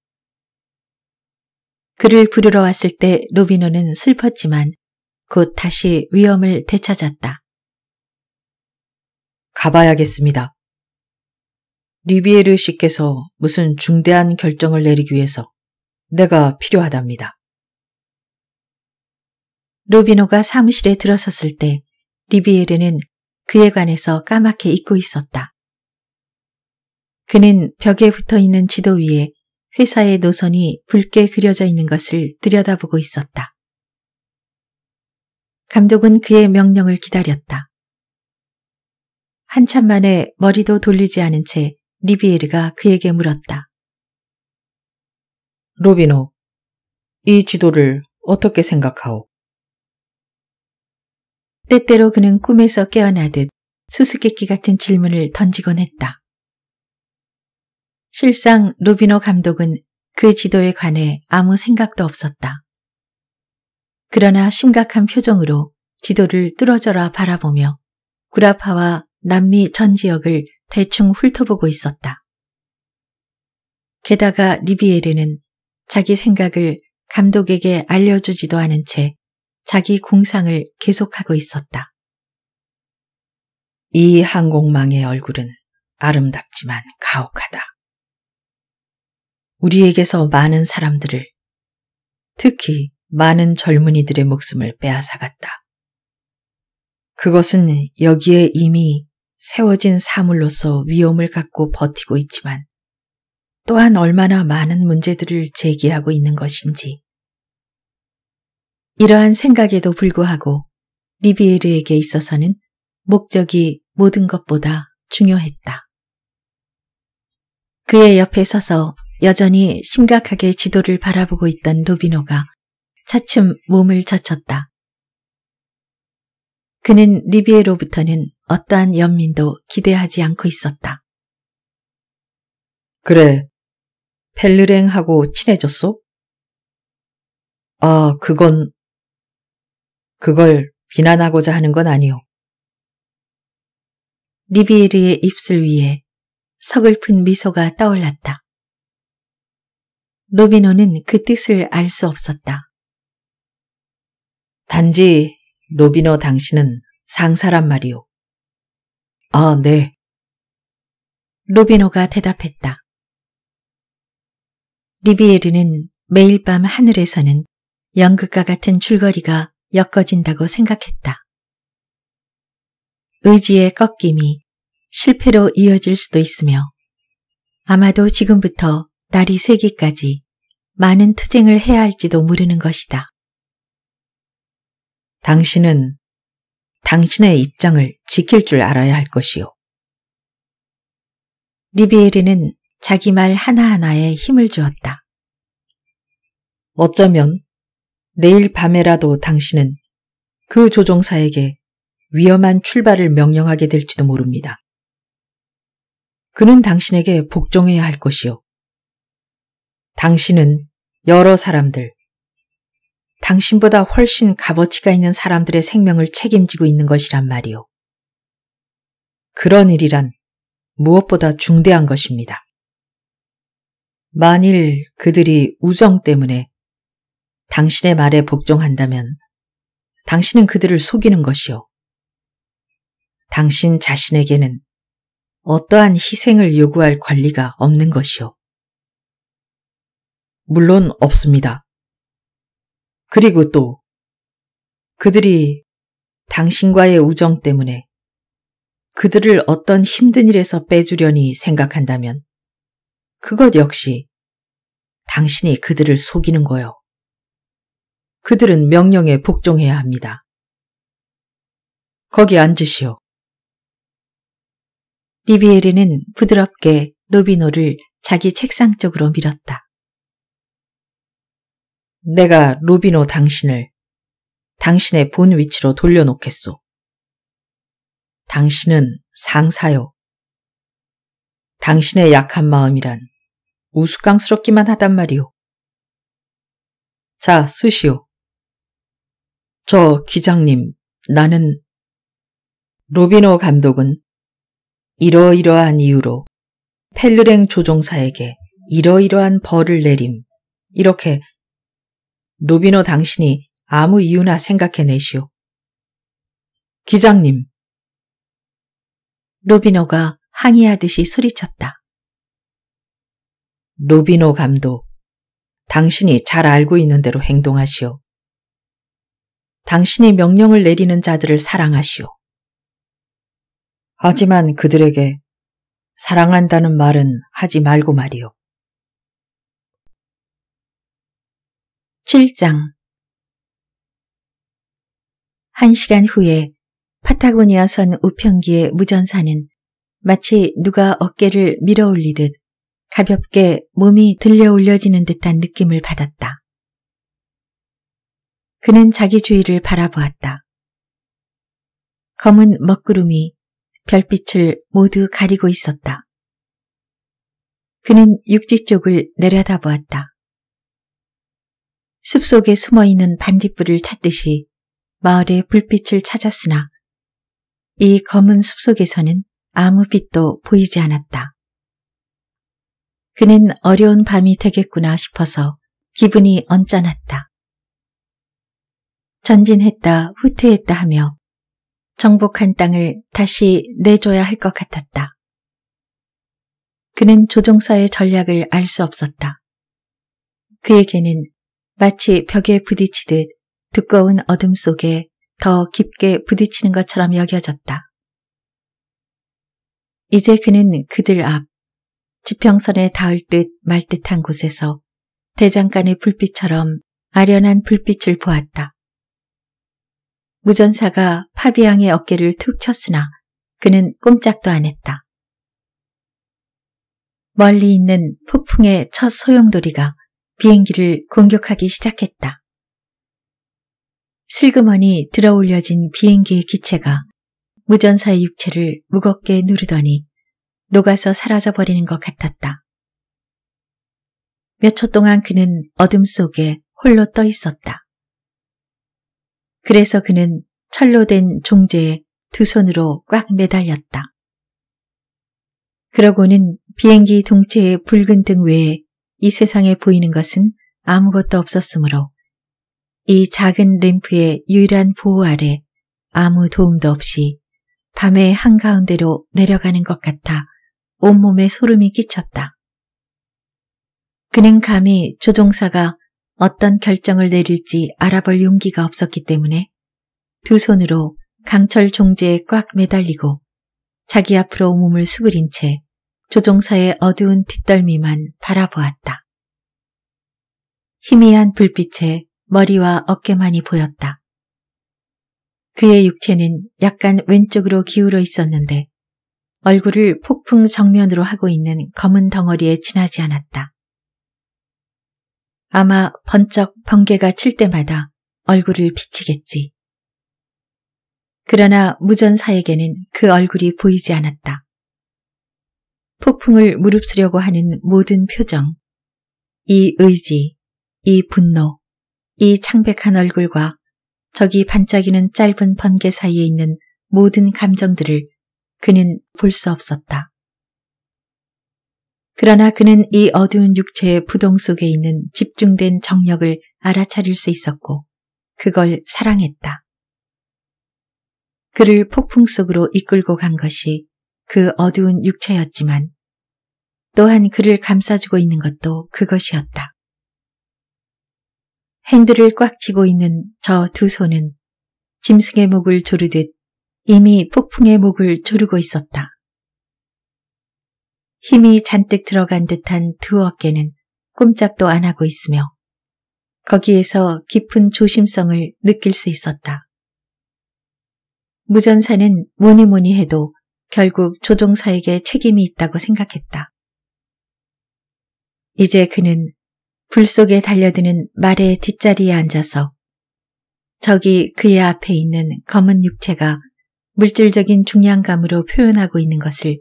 그를 부르러 왔을 때 로비노는 슬펐지만 곧 다시 위험을 되찾았다. 가봐야겠습니다. 리비에르 씨께서 무슨 중대한 결정을 내리기 위해서 내가 필요하답니다. 로비노가 사무실에 들어섰을 때 리비에르는 그에 관해서 까맣게 잊고 있었다. 그는 벽에 붙어 있는 지도 위에 회사의 노선이 붉게 그려져 있는 것을 들여다보고 있었다. 감독은 그의 명령을 기다렸다. 한참 만에 머리도 돌리지 않은 채 리비에르가 그에게 물었다. 로비노, 이 지도를 어떻게 생각하오? 때때로 그는 꿈에서 깨어나듯 수수께끼 같은 질문을 던지곤 했다. 실상 로비노 감독은 그 지도에 관해 아무 생각도 없었다. 그러나 심각한 표정으로 지도를 뚫어져라 바라보며 구라파와 남미 전 지역을 대충 훑어보고 있었다. 게다가 리비에르는 자기 생각을 감독에게 알려주지도 않은 채 자기 공상을 계속하고 있었다. 이 항공망의 얼굴은 아름답지만 가혹하다. 우리에게서 많은 사람들을, 특히 많은 젊은이들의 목숨을 빼앗아갔다. 그것은 여기에 이미 세워진 사물로서 위험을 갖고 버티고 있지만 또한 얼마나 많은 문제들을 제기하고 있는 것인지. 이러한 생각에도 불구하고 리비에르에게 있어서는 목적이 모든 것보다 중요했다. 그의 옆에 서서 여전히 심각하게 지도를 바라보고 있던 로비노가 차츰 몸을 젖혔다. 그는 리비에로부터는 어떠한 연민도 기대하지 않고 있었다. 그래, 벨르랭하고 친해졌소? 아, 그건 그걸 비난하고자 하는 건 아니오. 리비에르의 입술 위에 서글픈 미소가 떠올랐다. 로비노는 그 뜻을 알 수 없었다. 단지 로비노 당신은 상사란 말이오. 아, 네. 로비노가 대답했다. 리비에르는 매일 밤 하늘에서는 연극과 같은 줄거리가 엮어진다고 생각했다. 의지의 꺾임이 실패로 이어질 수도 있으며 아마도 지금부터 날이 새기까지 많은 투쟁을 해야 할지도 모르는 것이다. 당신은 당신의 입장을 지킬 줄 알아야 할 것이요. 리비에르는 자기 말 하나하나에 힘을 주었다. 어쩌면 내일 밤에라도 당신은 그 조종사에게 위험한 출발을 명령하게 될지도 모릅니다. 그는 당신에게 복종해야 할 것이요. 당신은 여러 사람들, 당신보다 훨씬 값어치가 있는 사람들의 생명을 책임지고 있는 것이란 말이요. 그런 일이란 무엇보다 중대한 것입니다. 만일 그들이 우정 때문에 당신의 말에 복종한다면 당신은 그들을 속이는 것이요. 당신 자신에게는 어떠한 희생을 요구할 권리가 없는 것이요. 물론 없습니다. 그리고 또 그들이 당신과의 우정 때문에 그들을 어떤 힘든 일에서 빼주려니 생각한다면 그것 역시 당신이 그들을 속이는 거요. 그들은 명령에 복종해야 합니다. 거기 앉으시오. 리비에르는 부드럽게 로비노를 자기 책상 쪽으로 밀었다. 내가 로비노 당신을 당신의 본 위치로 돌려놓겠소. 당신은 상사요. 당신의 약한 마음이란 우스꽝스럽기만 하단 말이오. 자, 쓰시오. 저 기장님, 나는 로비노 감독은 이러이러한 이유로 펠르랭 조종사에게 이러이러한 벌을 내림. 이렇게 로비노 당신이 아무 이유나 생각해내시오. 기장님. 로비노가 항의하듯이 소리쳤다. 루비노 감독, 당신이 잘 알고 있는 대로 행동하시오. 당신이 명령을 내리는 자들을 사랑하시오. 하지만 그들에게 사랑한다는 말은 하지 말고 말이오. 7장 한 시간 후에 파타고니아선 우편기의 무전사는 마치 누가 어깨를 밀어올리듯 가볍게 몸이 들려 올려지는 듯한 느낌을 받았다. 그는 자기 주위를 바라보았다. 검은 먹구름이 별빛을 모두 가리고 있었다. 그는 육지 쪽을 내려다보았다. 숲속에 숨어있는 반딧불을 찾듯이 마을의 불빛을 찾았으나 이 검은 숲속에서는 아무 빛도 보이지 않았다. 그는 어려운 밤이 되겠구나 싶어서 기분이 언짢았다. 전진했다 후퇴했다 하며 정복한 땅을 다시 내줘야 할 것 같았다. 그는 조종사의 전략을 알 수 없었다. 그에게는 마치 벽에 부딪히듯 두꺼운 어둠 속에 더 깊게 부딪히는 것처럼 여겨졌다. 이제 그는 그들 앞 지평선에 닿을 듯말 듯한 곳에서 대장간의 불빛처럼 아련한 불빛을 보았다. 무전사가 파비앙의 어깨를 툭 쳤으나 그는 꼼짝도 안 했다. 멀리 있는 폭풍의 첫 소용돌이가 비행기를 공격하기 시작했다. 슬그머니 들어올려진 비행기의 기체가 무전사의 육체를 무겁게 누르더니 녹아서 사라져 버리는 것 같았다. 몇 초 동안 그는 어둠 속에 홀로 떠 있었다. 그래서 그는 철로 된 종재에 두 손으로 꽉 매달렸다. 그러고는 비행기 동체의 붉은 등 외에 이 세상에 보이는 것은 아무것도 없었으므로 이 작은 램프의 유일한 보호 아래 아무 도움도 없이 밤의 한가운데로 내려가는 것 같아 온몸에 소름이 끼쳤다. 그는 감히 조종사가 어떤 결정을 내릴지 알아볼 용기가 없었기 때문에 두 손으로 강철 종지에 꽉 매달리고 자기 앞으로 몸을 수그린 채 조종사의 어두운 뒷덜미만 바라보았다. 희미한 불빛에 머리와 어깨만이 보였다. 그의 육체는 약간 왼쪽으로 기울어 있었는데 얼굴을 폭풍 정면으로 하고 있는 검은 덩어리에 지나지 않았다. 아마 번쩍 번개가 칠 때마다 얼굴을 비치겠지. 그러나 무전사에게는 그 얼굴이 보이지 않았다. 폭풍을 무릅쓰려고 하는 모든 표정, 이 의지, 이 분노, 이 창백한 얼굴과 저기 반짝이는 짧은 번개 사이에 있는 모든 감정들을 그는 볼 수 없었다. 그러나 그는 이 어두운 육체의 부동 속에 있는 집중된 정력을 알아차릴 수 있었고 그걸 사랑했다. 그를 폭풍 속으로 이끌고 간 것이 그 어두운 육체였지만 또한 그를 감싸주고 있는 것도 그것이었다. 핸들을 꽉 쥐고 있는 저 두 손은 짐승의 목을 조르듯 이미 폭풍의 목을 조르고 있었다. 힘이 잔뜩 들어간 듯한 두 어깨는 꼼짝도 안 하고 있으며 거기에서 깊은 조심성을 느낄 수 있었다. 무전사는 뭐니 뭐니 해도 결국 조종사에게 책임이 있다고 생각했다. 이제 그는 불 속에 달려드는 말의 뒷자리에 앉아서 저기 그의 앞에 있는 검은 육체가 물질적인 중량감으로 표현하고 있는 것을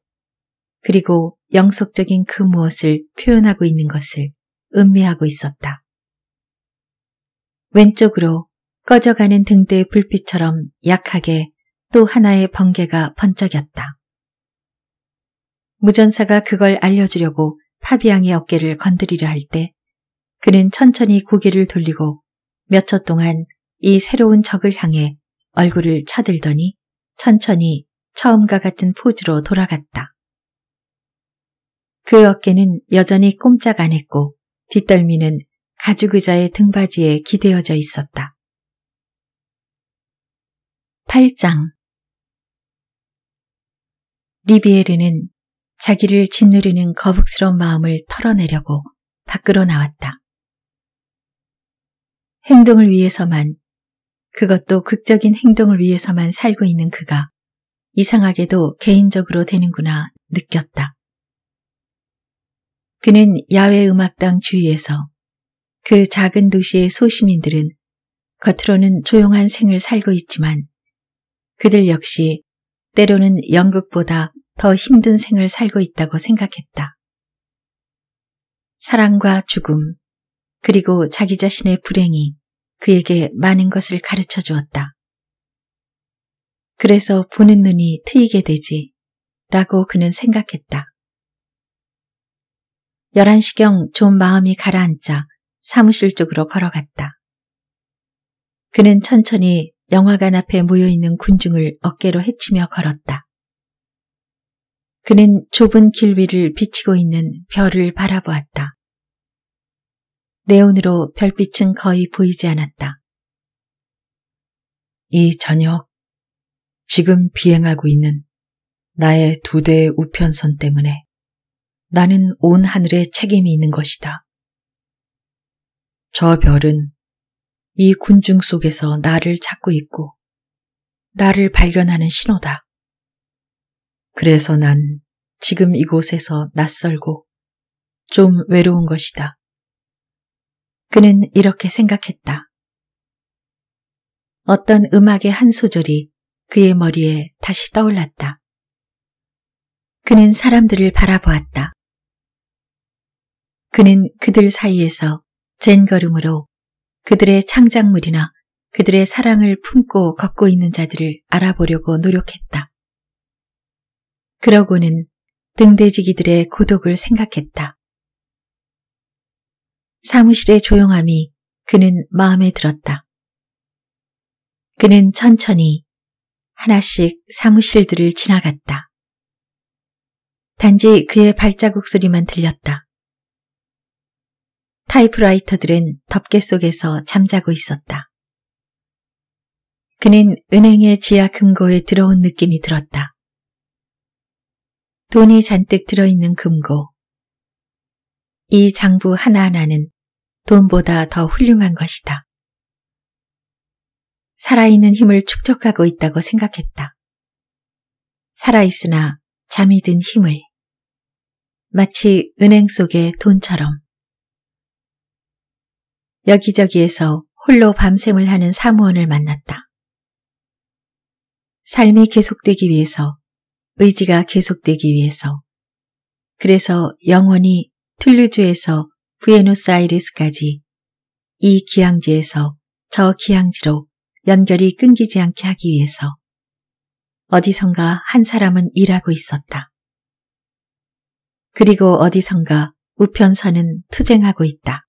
그리고 영속적인 그 무엇을 표현하고 있는 것을 음미하고 있었다. 왼쪽으로 꺼져가는 등대의 불빛처럼 약하게 또 하나의 번개가 번쩍였다. 무전사가 그걸 알려주려고 파비앙의 어깨를 건드리려 할 때 그는 천천히 고개를 돌리고 몇 초 동안 이 새로운 적을 향해 얼굴을 쳐들더니 천천히 처음과 같은 포즈로 돌아갔다. 그 어깨는 여전히 꼼짝 안 했고 뒷덜미는 가죽 의자의 등받이에 기대어져 있었다. 8장 리비에르는 자기를 짓누르는 거북스러운 마음을 털어내려고 밖으로 나왔다. 행동을 위해서만 그것도 극적인 행동을 위해서만 살고 있는 그가 이상하게도 개인적으로 되는구나 느꼈다. 그는 야외 음악당 주위에서 그 작은 도시의 소시민들은 겉으로는 조용한 생을 살고 있지만 그들 역시 때로는 연극보다더 힘든 생을 살고 있다고 생각했다. 사랑과 죽음, 그리고 자기 자신의 불행이 그에게 많은 것을 가르쳐 주었다. 그래서 보는 눈이 트이게 되지 라고 그는 생각했다. 11시경 좀 마음이 가라앉자 사무실 쪽으로 걸어갔다. 그는 천천히 영화관 앞에 모여있는 군중을 어깨로 헤치며 걸었다. 그는 좁은 길 위를 비치고 있는 별을 바라보았다. 네온으로 별빛은 거의 보이지 않았다. 이 저녁, 지금 비행하고 있는 나의 두 대의 우편선 때문에 나는 온 하늘에 책임이 있는 것이다. 저 별은 이 군중 속에서 나를 찾고 있고 나를 발견하는 신호다. 그래서 난 지금 이곳에서 낯설고 좀 외로운 것이다. 그는 이렇게 생각했다. 어떤 음악의 한 소절이 그의 머리에 다시 떠올랐다. 그는 사람들을 바라보았다. 그는 그들 사이에서 젠 걸음으로 그들의 창작물이나 그들의 사랑을 품고 걷고 있는 자들을 알아보려고 노력했다. 그러고는 등대지기들의 고독을 생각했다. 사무실의 조용함이 그는 마음에 들었다. 그는 천천히 하나씩 사무실들을 지나갔다. 단지 그의 발자국 소리만 들렸다. 타이프라이터들은 덮개 속에서 잠자고 있었다. 그는 은행의 지하 금고에 들어온 느낌이 들었다. 돈이 잔뜩 들어있는 금고. 이 장부 하나하나는 돈보다 더 훌륭한 것이다. 살아있는 힘을 축적하고 있다고 생각했다. 살아있으나 잠이 든 힘을. 마치 은행 속의 돈처럼. 여기저기에서 홀로 밤샘을 하는 사무원을 만났다. 삶이 계속되기 위해서, 의지가 계속되기 위해서, 그래서 영원히 툴루즈에서 부에노스아이레스까지 이 기항지에서 저 기항지로 연결이 끊기지 않게 하기 위해서 어디선가 한 사람은 일하고 있었다. 그리고 어디선가 우편선은 투쟁하고 있다.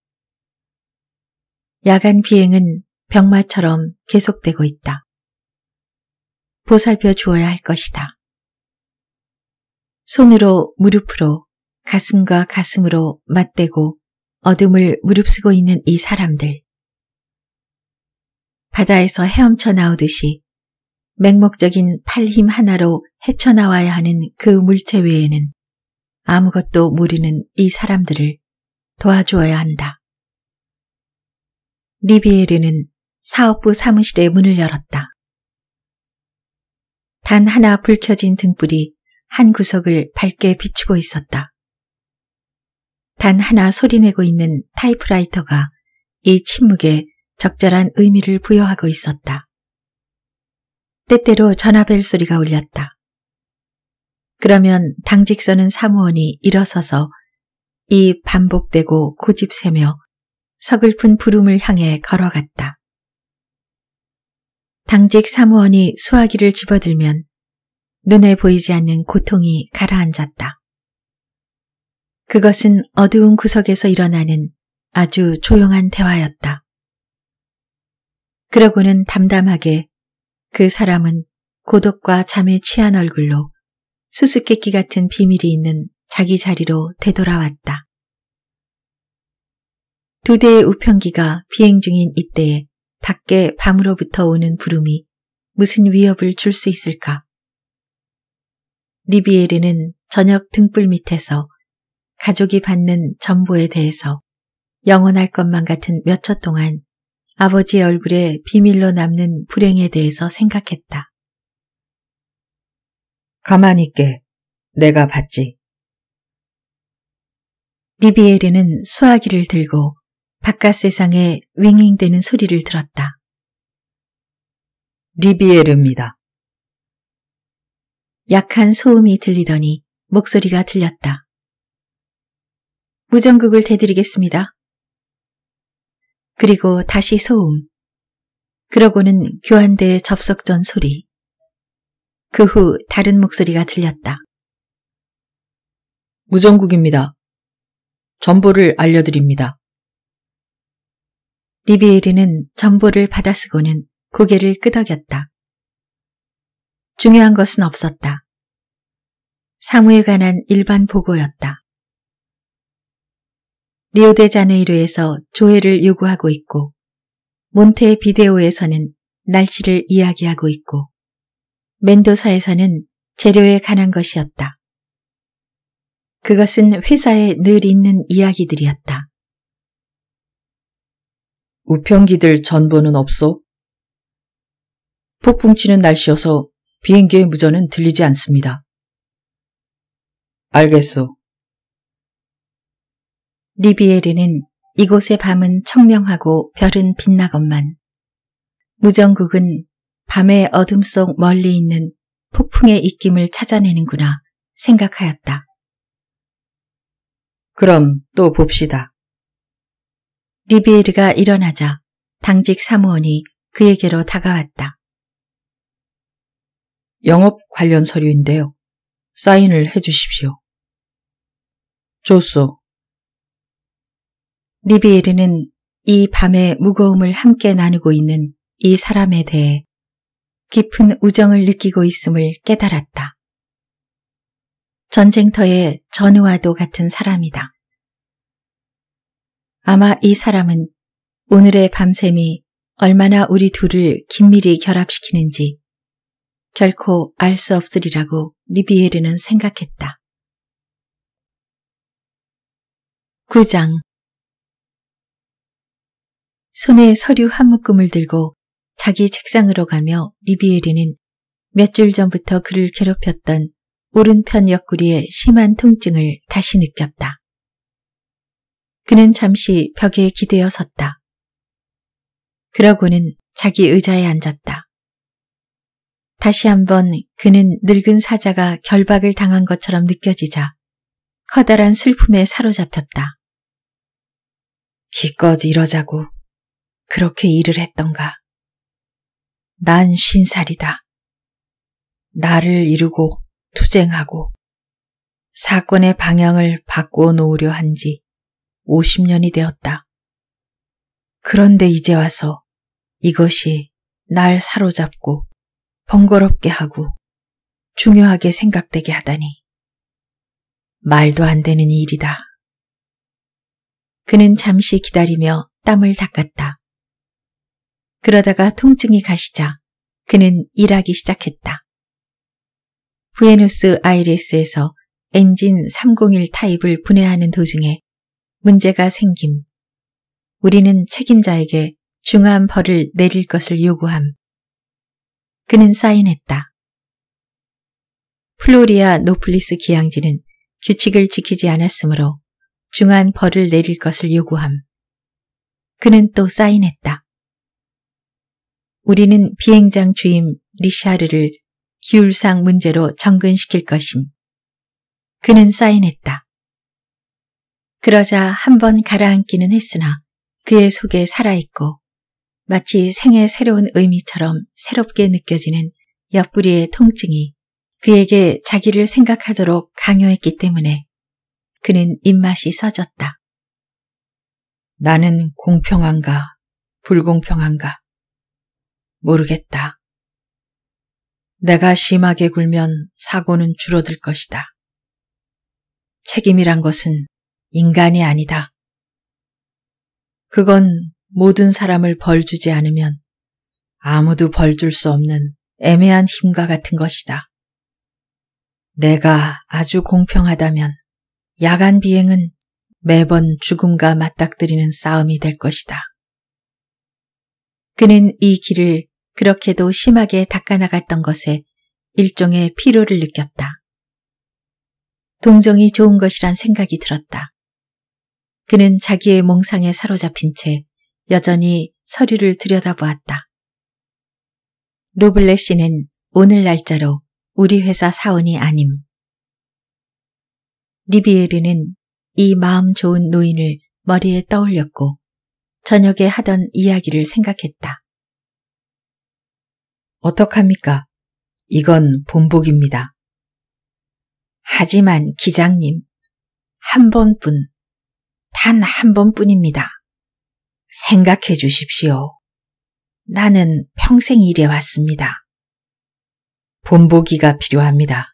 야간 비행은 병마처럼 계속되고 있다. 보살펴 주어야 할 것이다. 손으로 무릎으로 가슴과 가슴으로 맞대고 어둠을 무릅쓰고 있는 이 사람들. 바다에서 헤엄쳐 나오듯이 맹목적인 팔힘 하나로 헤쳐나와야 하는 그 물체 외에는 아무것도 모르는 이 사람들을 도와주어야 한다. 리비에르는 사업부 사무실에 문을 열었다. 단 하나 불켜진 등불이 한 구석을 밝게 비추고 있었다. 단 하나 소리내고 있는 타이프라이터가 이 침묵에 적절한 의미를 부여하고 있었다. 때때로 전화벨 소리가 울렸다. 그러면 당직 서는 사무원이 일어서서 이 반복되고 고집세며 서글픈 부름을 향해 걸어갔다. 당직 사무원이 수화기를 집어들면 눈에 보이지 않는 고통이 가라앉았다. 그것은 어두운 구석에서 일어나는 아주 조용한 대화였다. 그러고는 담담하게 그 사람은 고독과 잠에 취한 얼굴로 수수께끼 같은 비밀이 있는 자기 자리로 되돌아왔다. 두 대의 우편기가 비행 중인 이때에 밖에 밤으로부터 오는 부름이 무슨 위협을 줄 수 있을까? 리비에르는 저녁 등불 밑에서 가족이 받는 전보에 대해서 영원할 것만 같은 몇 초 동안 아버지의 얼굴에 비밀로 남는 불행에 대해서 생각했다. 가만히 있게. 내가 봤지. 리비에르는 수화기를 들고 바깥 세상에 윙윙대는 소리를 들었다. 리비에르입니다. 약한 소음이 들리더니 목소리가 들렸다. 무정극을 대드리겠습니다. 그리고 다시 소음. 그러고는 교환대의 접속 전 소리. 그 후 다른 목소리가 들렸다. 무정국입니다. 전보를 알려드립니다. 리비에르는 전보를 받아쓰고는 고개를 끄덕였다. 중요한 것은 없었다. 사무에 관한 일반 보고였다. 리오데자네이루에서 조회를 요구하고 있고 몬테 비데오에서는 날씨를 이야기하고 있고 멘도사에서는 재료에 관한 것이었다. 그것은 회사에 늘 있는 이야기들이었다. 우편기들 전보는 없소? 폭풍 치는 날씨여서 비행기의 무전은 들리지 않습니다. 알겠소. 리비에르는 이곳의 밤은 청명하고 별은 빛나건만 무정국은 밤의 어둠 속 멀리 있는 폭풍의 입김을 찾아내는구나 생각하였다. 그럼 또 봅시다. 리비에르가 일어나자 당직 사무원이 그에게로 다가왔다. 영업 관련 서류인데요. 사인을 해주십시오. 좋소. 리비에르는 이 밤의 무거움을 함께 나누고 있는 이 사람에 대해 깊은 우정을 느끼고 있음을 깨달았다. 전쟁터의 전우와도 같은 사람이다. 아마 이 사람은 오늘의 밤샘이 얼마나 우리 둘을 긴밀히 결합시키는지 결코 알 수 없으리라고 리비에르는 생각했다. 9장 손에 서류 한 묶음을 들고 자기 책상으로 가며 리비에르는몇 줄 전부터 그를 괴롭혔던 오른편 옆구리에 심한 통증을 다시 느꼈다. 그는 잠시 벽에 기대어 섰다. 그러고는 자기 의자에 앉았다. 다시 한번 그는 늙은 사자가 결박을 당한 것처럼 느껴지자 커다란 슬픔에 사로잡혔다. 기껏 이러자고 그렇게 일을 했던가. 난 신살이다. 나를 이루고 투쟁하고 사건의 방향을 바꾸어 놓으려 한 지 50년이 되었다. 그런데 이제 와서 이것이 날 사로잡고 번거롭게 하고 중요하게 생각되게 하다니. 말도 안 되는 일이다. 그는 잠시 기다리며 땀을 닦았다. 그러다가 통증이 가시자 그는 일하기 시작했다. 부에노스 아이레스에서 엔진 301 타입을 분해하는 도중에 문제가 생김. 우리는 책임자에게 중한 벌을 내릴 것을 요구함. 그는 사인했다. 플로리아 노플리스 기양지는 규칙을 지키지 않았으므로 중한 벌을 내릴 것을 요구함. 그는 또 사인했다. 우리는 비행장 주임 리샤르를 기울상 문제로 정근시킬 것임. 그는 사인했다. 그러자 한 번 가라앉기는 했으나 그의 속에 살아있고 마치 생의 새로운 의미처럼 새롭게 느껴지는 옆구리의 통증이 그에게 자기를 생각하도록 강요했기 때문에 그는 입맛이 써졌다. 나는 공평한가 불공평한가 모르겠다. 내가 심하게 굴면 사고는 줄어들 것이다. 책임이란 것은 인간이 아니다. 그건 모든 사람을 벌 주지 않으면 아무도 벌 줄 수 없는 애매한 힘과 같은 것이다. 내가 아주 공평하다면 야간 비행은 매번 죽음과 맞닥뜨리는 싸움이 될 것이다. 그는 이 길을 그렇게도 심하게 닦아나갔던 것에 일종의 피로를 느꼈다. 동정이 좋은 것이란 생각이 들었다. 그는 자기의 몽상에 사로잡힌 채 여전히 서류를 들여다보았다. 로블레 씨는 오늘 날짜로 우리 회사 사원이 아님. 리비에르는 이 마음 좋은 노인을 머리에 떠올렸고 저녁에 하던 이야기를 생각했다. 어떡합니까? 이건 본복입니다. 하지만 기장님, 한 번뿐, 단 한 번뿐입니다. 생각해 주십시오. 나는 평생 일해왔습니다. 본보기가 필요합니다.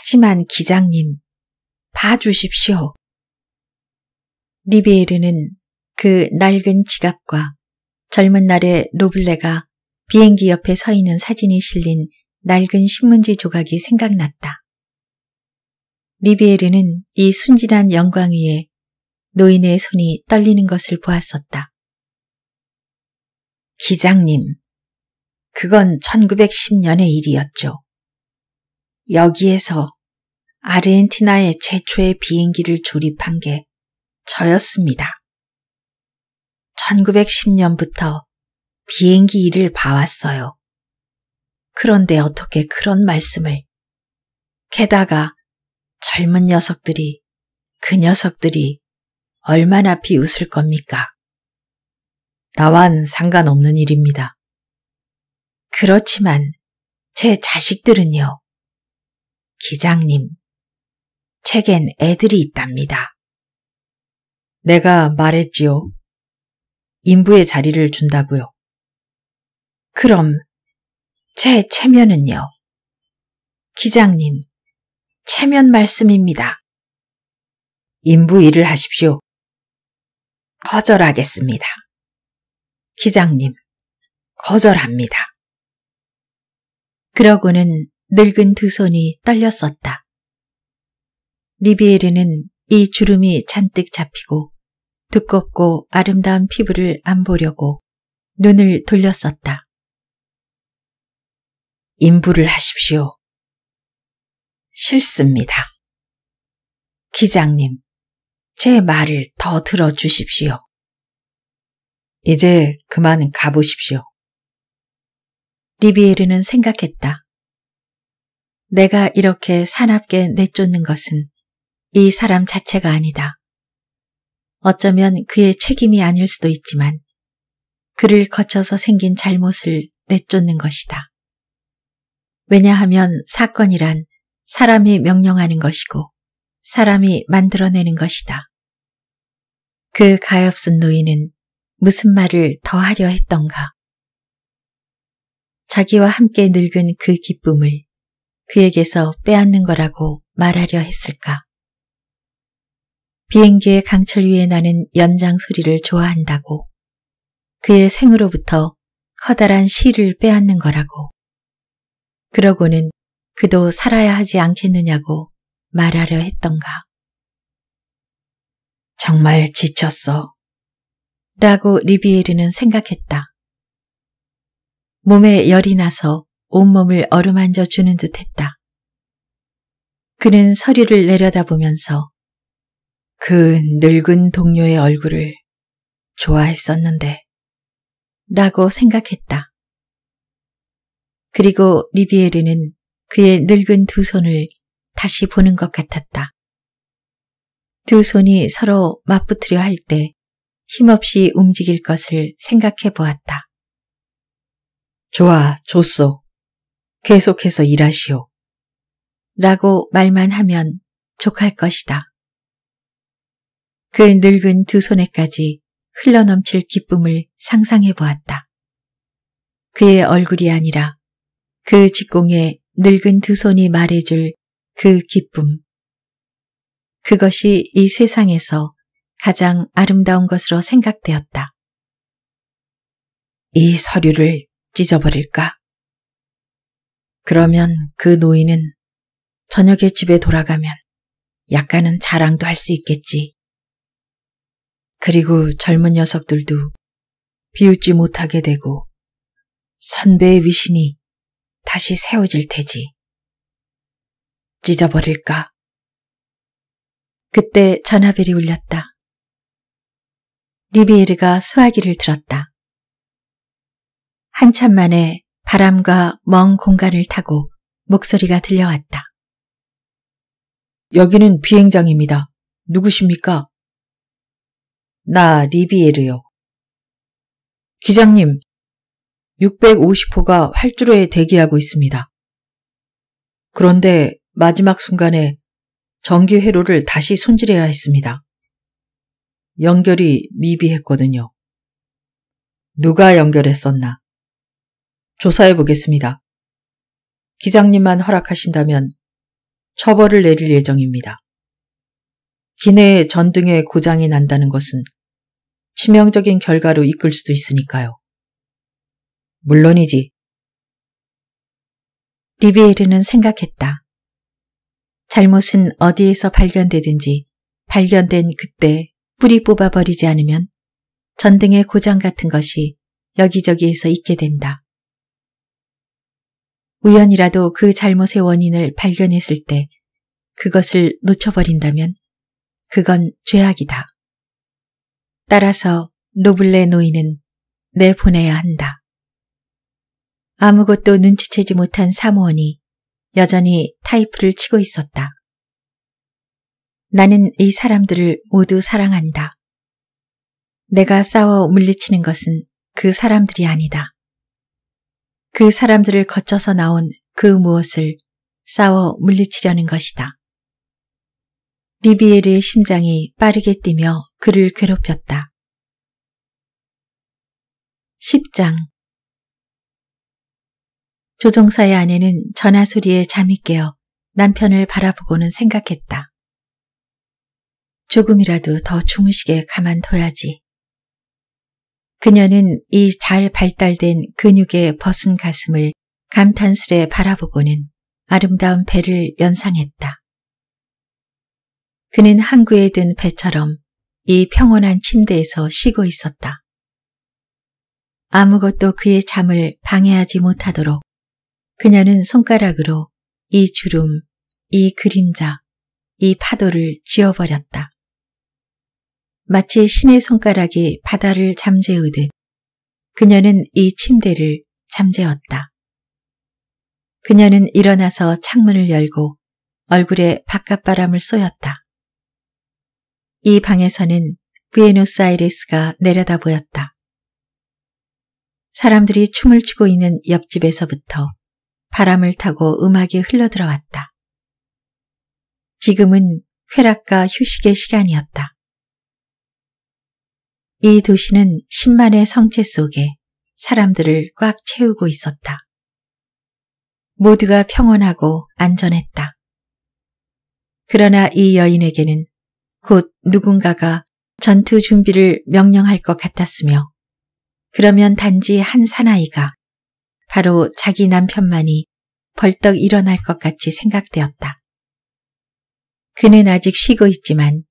하지만 기장님, 봐주십시오. 리베이르는 그 낡은 지갑과 젊은 날의 노블레가 비행기 옆에 서 있는 사진이 실린 낡은 신문지 조각이 생각났다. 리비에르는 이 순진한 영광 위에 노인의 손이 떨리는 것을 보았었다. 기장님, 그건 1910년의 일이었죠. 여기에서 아르헨티나의 최초의 비행기를 조립한 게 저였습니다. 1910년부터 비행기 일을 봐왔어요. 그런데 어떻게 그런 말씀을. 게다가 젊은 녀석들이, 그 녀석들이 얼마나 비웃을 겁니까? 나와는 상관없는 일입니다. 그렇지만 제 자식들은요. 기장님, 책엔 애들이 있답니다. 내가 말했지요. 인부의 자리를 준다고요. 그럼 제 체면은요? 기장님, 체면 말씀입니다. 인부 일을 하십시오. 거절하겠습니다. 기장님, 거절합니다. 그러고는 늙은 두 손이 떨렸었다. 리비에르는 이 주름이 잔뜩 잡히고 두껍고 아름다운 피부를 안 보려고 눈을 돌렸었다. 인부를 하십시오. 싫습니다. 기장님, 제 말을 더 들어주십시오. 이제 그만 가보십시오. 리비에르는 생각했다. 내가 이렇게 사납게 내쫓는 것은 이 사람 자체가 아니다. 어쩌면 그의 책임이 아닐 수도 있지만 그를 거쳐서 생긴 잘못을 내쫓는 것이다. 왜냐하면 사건이란 사람이 명령하는 것이고 사람이 만들어내는 것이다. 그 가엾은 노인은 무슨 말을 더 하려 했던가. 자기와 함께 늙은 그 기쁨을 그에게서 빼앗는 거라고 말하려 했을까. 비행기의 강철 위에 나는 연장 소리를 좋아한다고 그의 생으로부터 커다란 시를 빼앗는 거라고. 그러고는 그도 살아야 하지 않겠느냐고 말하려 했던가. 정말 지쳤어. 라고 리비에르는 생각했다. 몸에 열이 나서 온몸을 어루만져 주는 듯 했다. 그는 서류를 내려다보면서 그 늙은 동료의 얼굴을 좋아했었는데 라고 생각했다. 그리고 리비에르는 그의 늙은 두 손을 다시 보는 것 같았다. 두 손이 서로 맞붙으려 할 때 힘없이 움직일 것을 생각해 보았다. 좋아, 좋소. 계속해서 일하시오. 라고 말만 하면 족할 것이다. 그 늙은 두 손에까지 흘러넘칠 기쁨을 상상해 보았다. 그의 얼굴이 아니라 그직공에 늙은 두 손이 말해줄 그 기쁨. 그것이 이 세상에서 가장 아름다운 것으로 생각되었다. 이 서류를 찢어버릴까? 그러면 그 노인은 저녁에 집에 돌아가면 약간은 자랑도 할 수 있겠지. 그리고 젊은 녀석들도 비웃지 못하게 되고 선배의 위신이 다시 세워질 테지. 찢어버릴까? 그때 전화벨이 울렸다. 리비에르가 수화기를 들었다. 한참 만에 바람과 먼 공간을 타고 목소리가 들려왔다. 여기는 비행장입니다. 누구십니까? 나 리비에르요. 기장님, 650호가 활주로에 대기하고 있습니다. 그런데 마지막 순간에 전기 회로를 다시 손질해야 했습니다. 연결이 미비했거든요. 누가 연결했었나? 조사해 보겠습니다. 기장님만 허락하신다면 처벌을 내릴 예정입니다. 기내의 전등에 고장이 난다는 것은 치명적인 결과로 이끌 수도 있으니까요. 물론이지. 리비에르는 생각했다. 잘못은 어디에서 발견되든지 발견된 그때 뿌리 뽑아버리지 않으면 전등의 고장 같은 것이 여기저기에서 있게 된다. 우연이라도 그 잘못의 원인을 발견했을 때 그것을 놓쳐버린다면 그건 죄악이다. 따라서 노블레 노인은 내보내야 한다. 아무것도 눈치채지 못한 사모원이 여전히 타이프를 치고 있었다. 나는 이 사람들을 모두 사랑한다. 내가 싸워 물리치는 것은 그 사람들이 아니다. 그 사람들을 거쳐서 나온 그 무엇을 싸워 물리치려는 것이다. 리비에르의 심장이 빠르게 뛰며 그를 괴롭혔다. 10장 조종사의 아내는 전화 소리에 잠이 깨어 남편을 바라보고는 생각했다. 조금이라도 더 주무시게 가만둬야지. 그녀는 이 잘 발달된 근육의 벗은 가슴을 감탄스레 바라보고는 아름다운 배를 연상했다. 그는 항구에 든 배처럼 이 평온한 침대에서 쉬고 있었다. 아무것도 그의 잠을 방해하지 못하도록 그녀는 손가락으로 이 주름, 이 그림자, 이 파도를 지워버렸다. 마치 신의 손가락이 바다를 잠재우듯 그녀는 이 침대를 잠재웠다. 그녀는 일어나서 창문을 열고 얼굴에 바깥바람을 쏘였다. 이 방에서는 부에노스아이레스가 내려다 보였다. 사람들이 춤을 추고 있는 옆집에서부터 바람을 타고 음악이 흘러들어왔다. 지금은 쾌락과 휴식의 시간이었다. 이 도시는 10만의 성체 속에 사람들을 꽉 채우고 있었다. 모두가 평온하고 안전했다. 그러나 이 여인에게는 곧 누군가가 전투 준비를 명령할 것 같았으며 그러면 단지 한 사나이가 바로 자기 남편만이 벌떡 일어날 것 같이 생각되었다. 그는 아직 쉬고 있지만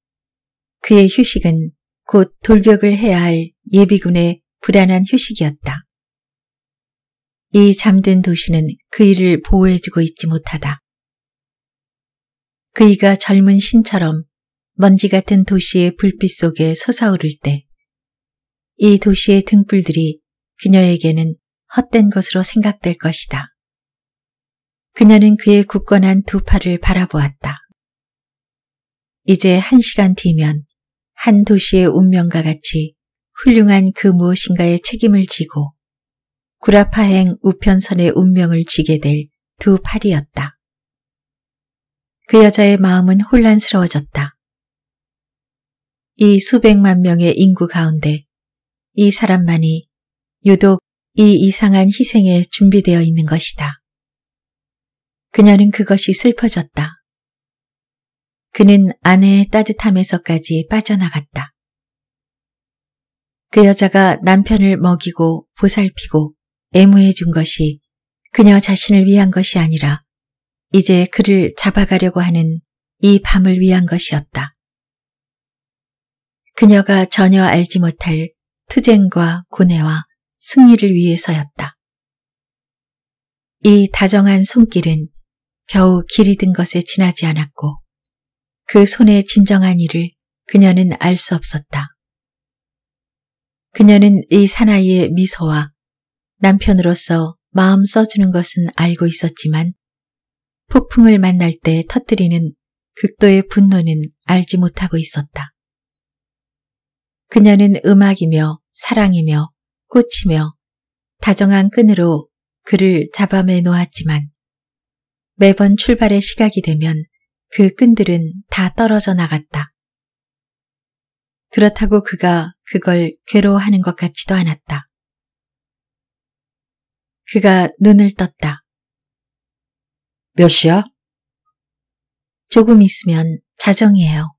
그의 휴식은 곧 돌격을 해야 할 예비군의 불안한 휴식이었다. 이 잠든 도시는 그 이를 보호해주고 있지 못하다. 그이가 젊은 신처럼 먼지 같은 도시의 불빛 속에 솟아오를 때 이 도시의 등불들이 그녀에게는 헛된 것으로 생각될 것이다. 그녀는 그의 굳건한 두 팔을 바라보았다. 이제 한 시간 뒤면 한 도시의 운명과 같이 훌륭한 그 무엇인가의 책임을 지고 구라파행 우편선의 운명을 지게 될 두 팔이었다. 그 여자의 마음은 혼란스러워졌다. 이 수백만 명의 인구 가운데 이 사람만이 유독 이 이상한 희생에 준비되어 있는 것이다. 그녀는 그것이 슬퍼졌다. 그는 아내의 따뜻함에서까지 빠져나갔다. 그 여자가 남편을 먹이고 보살피고 애무해 준 것이 그녀 자신을 위한 것이 아니라 이제 그를 잡아가려고 하는 이 밤을 위한 것이었다. 그녀가 전혀 알지 못할 투쟁과 고뇌와 승리를 위해서였다. 이 다정한 손길은 겨우 길이 든 것에 지나지 않았고 그 손의 진정한 이를 그녀는 알 수 없었다. 그녀는 이 사나이의 미소와 남편으로서 마음 써주는 것은 알고 있었지만 폭풍을 만날 때 터뜨리는 극도의 분노는 알지 못하고 있었다. 그녀는 음악이며 사랑이며 꽂히며 다정한 끈으로 그를 잡아매 놓았지만 매번 출발의 시각이 되면 그 끈들은 다 떨어져 나갔다. 그렇다고 그가 그걸 괴로워하는 것 같지도 않았다. 그가 눈을 떴다. 몇 시야? 조금 있으면 자정이에요.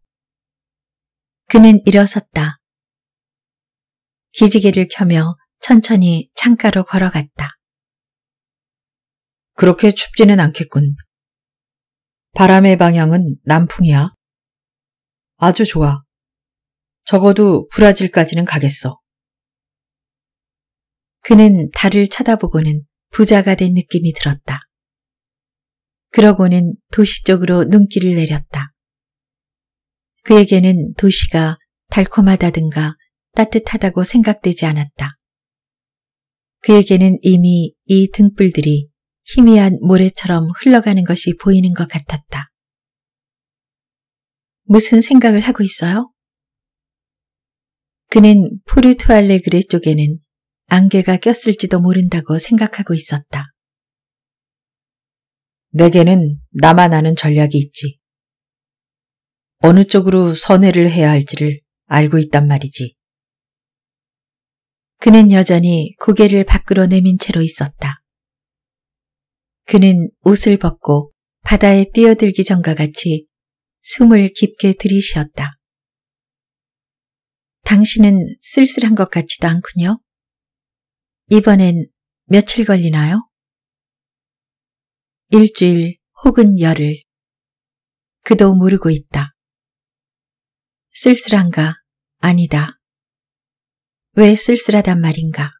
그는 일어섰다. 기지개를 켜며 천천히 창가로 걸어갔다. 그렇게 춥지는 않겠군. 바람의 방향은 남풍이야. 아주 좋아. 적어도 브라질까지는 가겠어. 그는 달을 쳐다보고는 부자가 된 느낌이 들었다. 그러고는 도시 쪽으로 눈길을 내렸다. 그에게는 도시가 달콤하다든가 따뜻하다고 생각되지 않았다. 그에게는 이미 이 등불들이 희미한 모래처럼 흘러가는 것이 보이는 것 같았다. 무슨 생각을 하고 있어요? 그는 포르투알레그레 쪽에는 안개가 꼈을지도 모른다고 생각하고 있었다. 내게는 나만 아는 전략이 있지. 어느 쪽으로 선회를 해야 할지를 알고 있단 말이지. 그는 여전히 고개를 밖으로 내민 채로 있었다. 그는 옷을 벗고 바다에 뛰어들기 전과 같이 숨을 깊게 들이쉬었다. 당신은 쓸쓸한 것 같지도 않군요. 이번엔 며칠 걸리나요? 일주일 혹은 열흘. 그도 모르고 있다. 쓸쓸한가 아니다. 왜 쓸쓸하단 말인가?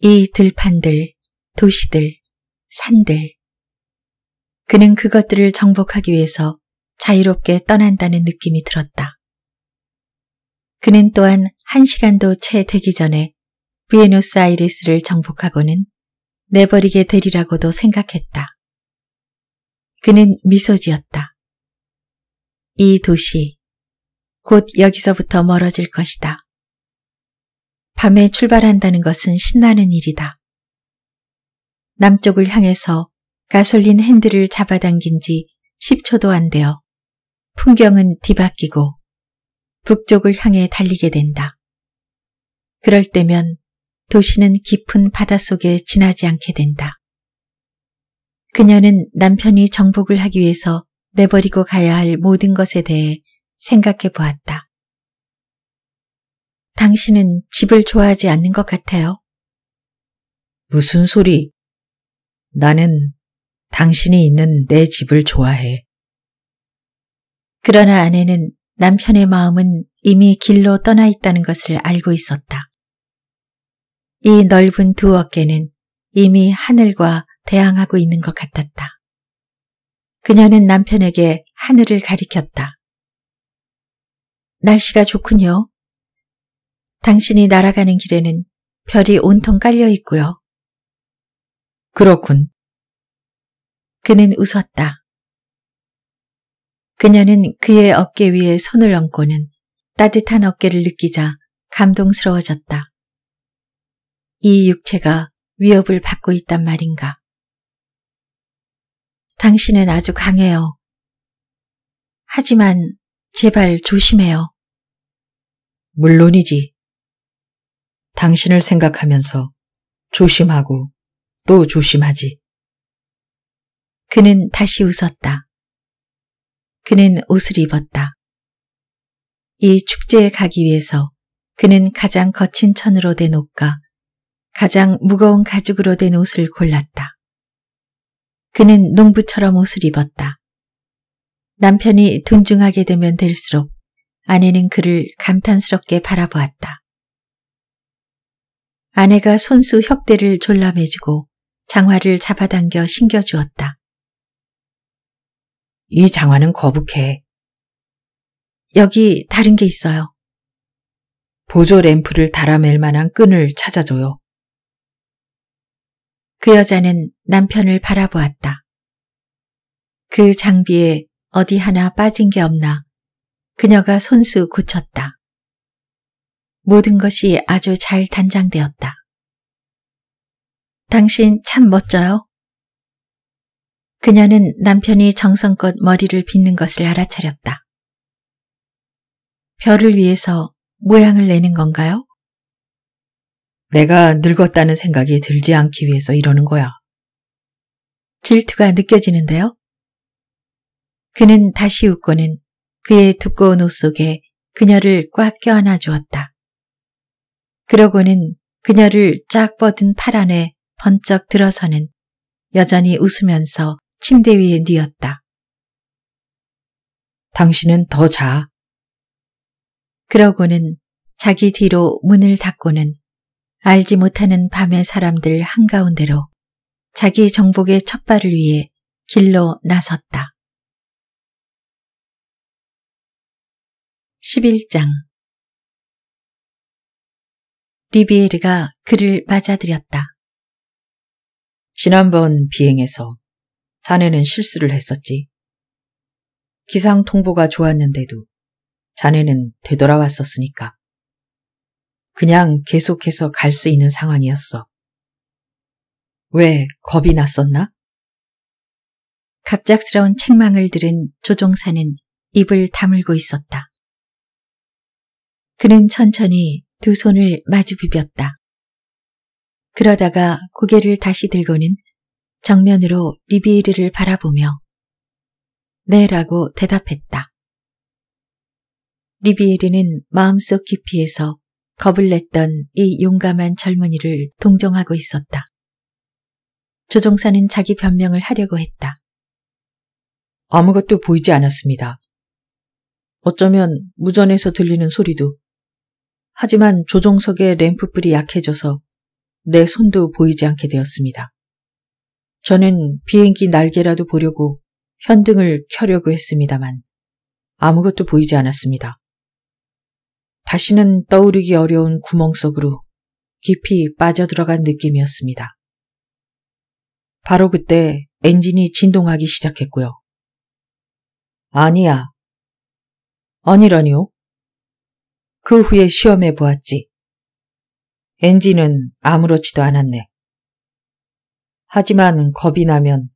이 들판들, 도시들, 산들. 그는 그것들을 정복하기 위해서 자유롭게 떠난다는 느낌이 들었다. 그는 또한 한 시간도 채 되기 전에 비에노스 아이리스를 정복하고는 내버리게 되리라고도 생각했다. 그는 미소 지었다. 이 도시, 곧 여기서부터 멀어질 것이다. 밤에 출발한다는 것은 신나는 일이다. 남쪽을 향해서 가솔린 핸들을 잡아당긴 지 10초도 안 되어 풍경은 뒤바뀌고 북쪽을 향해 달리게 된다. 그럴 때면 도시는 깊은 바닷속에 지나지 않게 된다. 그녀는 남편이 정복을 하기 위해서 내버리고 가야 할 모든 것에 대해 생각해 보았다. 당신은 집을 좋아하지 않는 것 같아요. 무슨 소리? 나는 당신이 있는 내 집을 좋아해. 그러나 아내는 남편의 마음은 이미 길로 떠나 있다는 것을 알고 있었다. 이 넓은 두 어깨는 이미 하늘과 대항하고 있는 것 같았다. 그녀는 남편에게 하늘을 가리켰다. 날씨가 좋군요. 당신이 날아가는 길에는 별이 온통 깔려 있고요. 그렇군. 그는 웃었다. 그녀는 그의 어깨 위에 손을 얹고는 따뜻한 어깨를 느끼자 감동스러워졌다. 이 육체가 위협을 받고 있단 말인가. 당신은 아주 강해요. 하지만 제발 조심해요. 물론이지. 당신을 생각하면서 조심하고 또 조심하지. 그는 다시 웃었다. 그는 옷을 입었다. 이 축제에 가기 위해서 그는 가장 거친 천으로 된 옷과 가장 무거운 가죽으로 된 옷을 골랐다. 그는 농부처럼 옷을 입었다. 남편이 둔중하게 되면 될수록 아내는 그를 감탄스럽게 바라보았다. 아내가 손수 혁대를 졸라매주고 장화를 잡아당겨 신겨주었다. 이 장화는 거북해. 여기 다른 게 있어요. 보조 램프를 달아맬 만한 끈을 찾아줘요. 그 여자는 남편을 바라보았다. 그 장비에 어디 하나 빠진 게 없나 그녀가 손수 고쳤다. 모든 것이 아주 잘 단장되었다. 당신 참 멋져요. 그녀는 남편이 정성껏 머리를 빗는 것을 알아차렸다. 별을 위해서 모양을 내는 건가요? 내가 늙었다는 생각이 들지 않기 위해서 이러는 거야. 질투가 느껴지는데요. 그는 다시 웃고는 그의 두꺼운 옷 속에 그녀를 꽉 껴안아 주었다. 그러고는 그녀를 쫙 뻗은 팔 안에 번쩍 들어서는 여전히 웃으면서 침대 위에 뉘었다. 당신은 더 자. 그러고는 자기 뒤로 문을 닫고는 알지 못하는 밤의 사람들 한가운데로 자기 정복의 첫발을 위해 길로 나섰다. 11장 리비에르가 그를 맞아들였다. 지난번 비행에서 자네는 실수를 했었지. 기상 통보가 좋았는데도 자네는 되돌아왔었으니까. 그냥 계속해서 갈 수 있는 상황이었어. 왜 겁이 났었나? 갑작스러운 책망을 들은 조종사는 입을 다물고 있었다. 그는 천천히 두 손을 마주 비볐다. 그러다가 고개를 다시 들고는 정면으로 리비에르를 바라보며 네 라고 대답했다. 리비에르는 마음속 깊이에서 겁을 냈던 이 용감한 젊은이를 동정하고 있었다. 조종사는 자기 변명을 하려고 했다. 아무것도 보이지 않았습니다. 어쩌면 무전에서 들리는 소리도 하지만 조종석의 램프불이 약해져서 내 손도 보이지 않게 되었습니다. 저는 비행기 날개라도 보려고 현등을 켜려고 했습니다만 아무것도 보이지 않았습니다. 다시는 떠오르기 어려운 구멍 속으로 깊이 빠져들어간 느낌이었습니다. 바로 그때 엔진이 진동하기 시작했고요. 아니야. 아니라니요? 그 후에 시험해 보았지. 엔진은 아무렇지도 않았네. 하지만 겁이 나면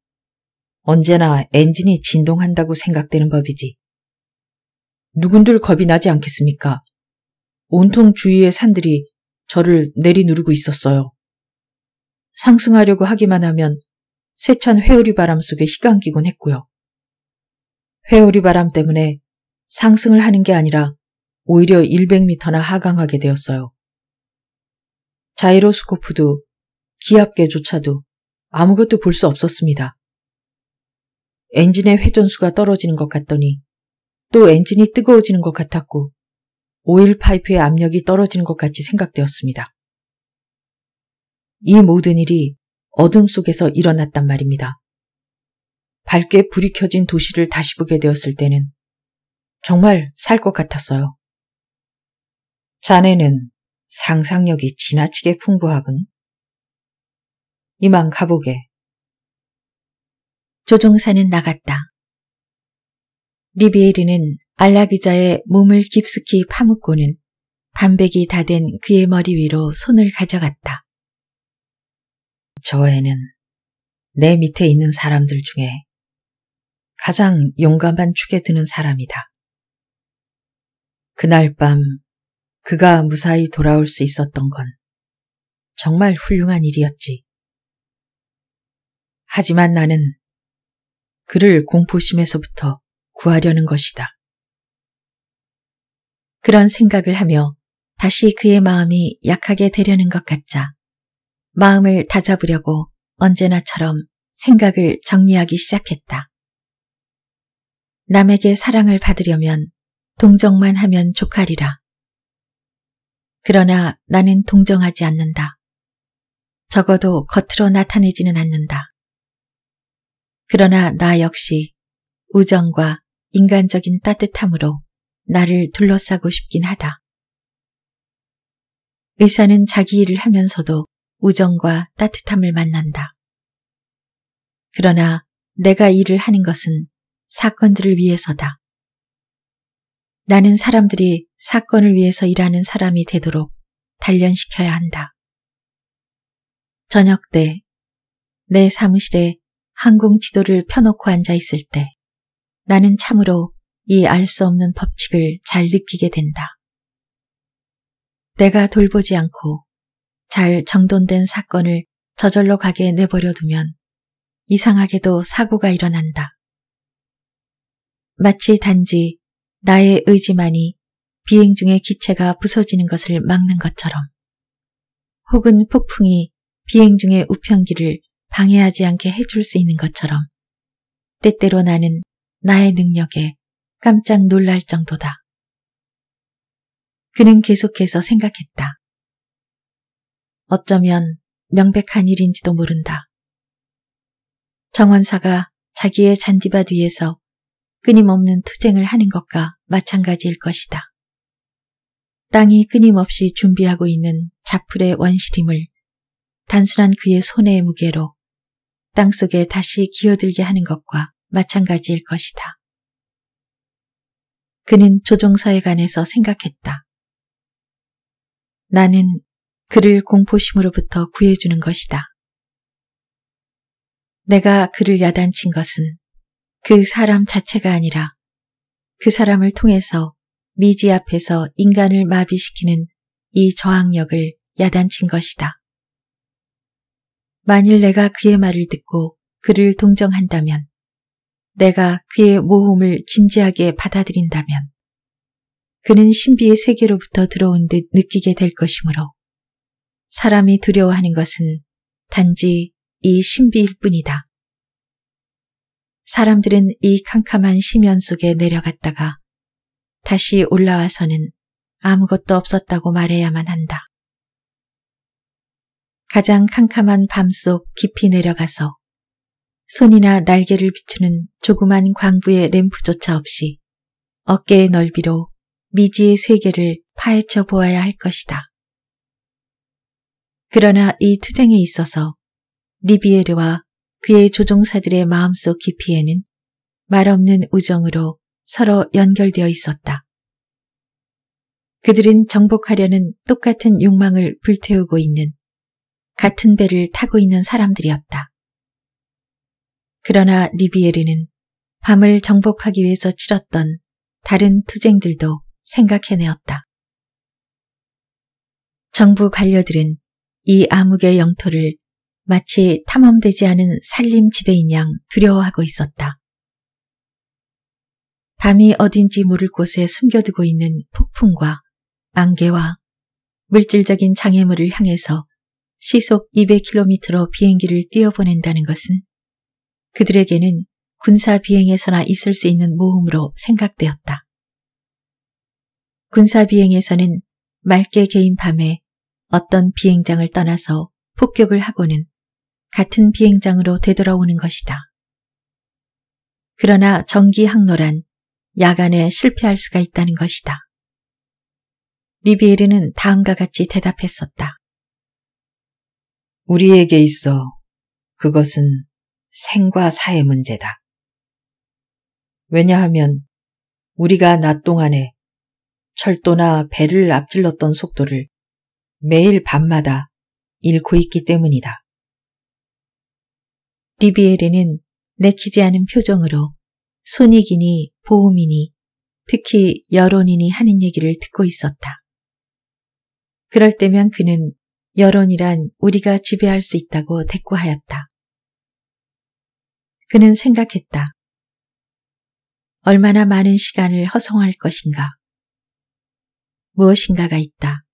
언제나 엔진이 진동한다고 생각되는 법이지. 누군들 겁이 나지 않겠습니까? 온통 주위의 산들이 저를 내리누르고 있었어요. 상승하려고 하기만 하면 세찬 회오리 바람 속에 희감기곤 했고요. 회오리 바람 때문에 상승을 하는 게 아니라 오히려 100m나 하강하게 되었어요. 자이로스코프도 기압계조차도 아무것도 볼 수 없었습니다. 엔진의 회전수가 떨어지는 것 같더니 또 엔진이 뜨거워지는 것 같았고 오일 파이프의 압력이 떨어지는 것 같이 생각되었습니다. 이 모든 일이 어둠 속에서 일어났단 말입니다. 밝게 불이 켜진 도시를 다시 보게 되었을 때는 정말 살 것 같았어요. 자네는 상상력이 지나치게 풍부하군. 이만 가보게. 조종사는 나갔다. 리비에르는 알라 기자의 몸을 깊숙이 파묻고는 반백이 다 된 그의 머리 위로 손을 가져갔다. 저 애는 내 밑에 있는 사람들 중에 가장 용감한 축에 드는 사람이다. 그날 밤 그가 무사히 돌아올 수 있었던 건 정말 훌륭한 일이었지. 하지만 나는 그를 공포심에서부터 구하려는 것이다. 그런 생각을 하며 다시 그의 마음이 약하게 되려는 것 같자 마음을 다잡으려고 언제나처럼 생각을 정리하기 시작했다. 남에게 사랑을 받으려면 동정만 하면 족하리라. 그러나 나는 동정하지 않는다. 적어도 겉으로 나타내지는 않는다. 그러나 나 역시 우정과 인간적인 따뜻함으로 나를 둘러싸고 싶긴 하다. 의사는 자기 일을 하면서도 우정과 따뜻함을 만난다. 그러나 내가 일을 하는 것은 사건들을 위해서다. 나는 사람들이 사건을 위해서 일하는 사람이 되도록 단련시켜야 한다. 저녁 때 내 사무실에 항공 지도를 펴놓고 앉아 있을 때 나는 참으로 이 알 수 없는 법칙을 잘 느끼게 된다. 내가 돌보지 않고 잘 정돈된 사건을 저절로 가게 내버려 두면 이상하게도 사고가 일어난다. 마치 단지 나의 의지만이 비행 중에 기체가 부서지는 것을 막는 것처럼 혹은 폭풍이 비행 중의 우편기를 방해하지 않게 해줄 수 있는 것처럼 때때로 나는 나의 능력에 깜짝 놀랄 정도다. 그는 계속해서 생각했다. 어쩌면 명백한 일인지도 모른다. 정원사가 자기의 잔디밭 위에서 끊임없는 투쟁을 하는 것과 마찬가지일 것이다. 땅이 끊임없이 준비하고 있는 자풀의 원시림을 단순한 그의 손의 무게로 땅 속에 다시 기어들게 하는 것과 마찬가지일 것이다. 그는 조종사에 관해서 생각했다. 나는 그를 공포심으로부터 구해주는 것이다. 내가 그를 야단친 것은 그 사람 자체가 아니라 그 사람을 통해서 미지 앞에서 인간을 마비시키는 이 저항력을 야단친 것이다. 만일 내가 그의 말을 듣고 그를 동정한다면 내가 그의 모험을 진지하게 받아들인다면 그는 신비의 세계로부터 들어온 듯 느끼게 될 것이므로 사람이 두려워하는 것은 단지 이 신비일 뿐이다. 사람들은 이 캄캄한 심연 속에 내려갔다가 다시 올라와서는 아무것도 없었다고 말해야만 한다. 가장 캄캄한 밤 속 깊이 내려가서 손이나 날개를 비추는 조그만 광부의 램프조차 없이 어깨의 넓이로 미지의 세계를 파헤쳐 보아야 할 것이다. 그러나 이 투쟁에 있어서 리비에르와 그의 조종사들의 마음속 깊이에는 말없는 우정으로 서로 연결되어 있었다. 그들은 정복하려는 똑같은 욕망을 불태우고 있는 같은 배를 타고 있는 사람들이었다. 그러나 리비에르는 밤을 정복하기 위해서 치렀던 다른 투쟁들도 생각해내었다. 정부 관료들은 이 암흑의 영토를 마치 탐험되지 않은 살림지대인양 두려워하고 있었다. 밤이 어딘지 모를 곳에 숨겨두고 있는 폭풍과 안개와 물질적인 장애물을 향해서 시속 200km로 비행기를 뛰어보낸다는 것은 그들에게는 군사 비행에서나 있을 수 있는 모험으로 생각되었다. 군사 비행에서는 맑게 개인 밤에 어떤 비행장을 떠나서 폭격을 하고는 같은 비행장으로 되돌아오는 것이다. 그러나 전기 항로란 야간에 실패할 수가 있다는 것이다. 리비에르는 다음과 같이 대답했었다. 우리에게 있어 그것은 생과 사의 문제다. 왜냐하면 우리가 낮 동안에 철도나 배를 앞질렀던 속도를 매일 밤마다 잃고 있기 때문이다. 리비에르는 내키지 않은 표정으로 손익이니 보험이니 특히 여론이니 하는 얘기를 듣고 있었다. 그럴 때면 그는 여론이란 우리가 지배할 수 있다고 대꾸하였다. 그는 생각했다. 얼마나 많은 시간을 허송할 것인가. 무엇인가가 있다.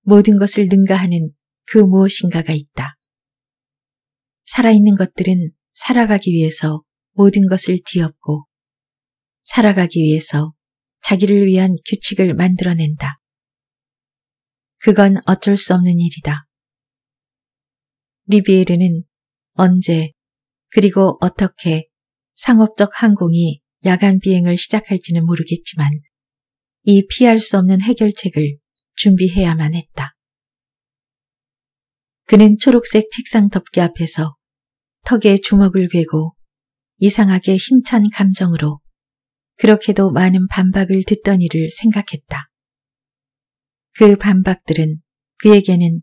모든 것을 능가하는 그 무엇인가가 있다. 살아있는 것들은 살아가기 위해서 모든 것을 뒤엎고 살아가기 위해서 자기를 위한 규칙을 만들어낸다. 그건 어쩔 수 없는 일이다. 리비에르는 언제 그리고 어떻게 상업적 항공이 야간 비행을 시작할지는 모르겠지만 이 피할 수 없는 해결책을 준비해야만 했다. 그는 초록색 책상 덮개 앞에서 턱에 주먹을 괴고 이상하게 힘찬 감정으로 그렇게도 많은 반박을 듣던 일을 생각했다. 그 반박들은 그에게는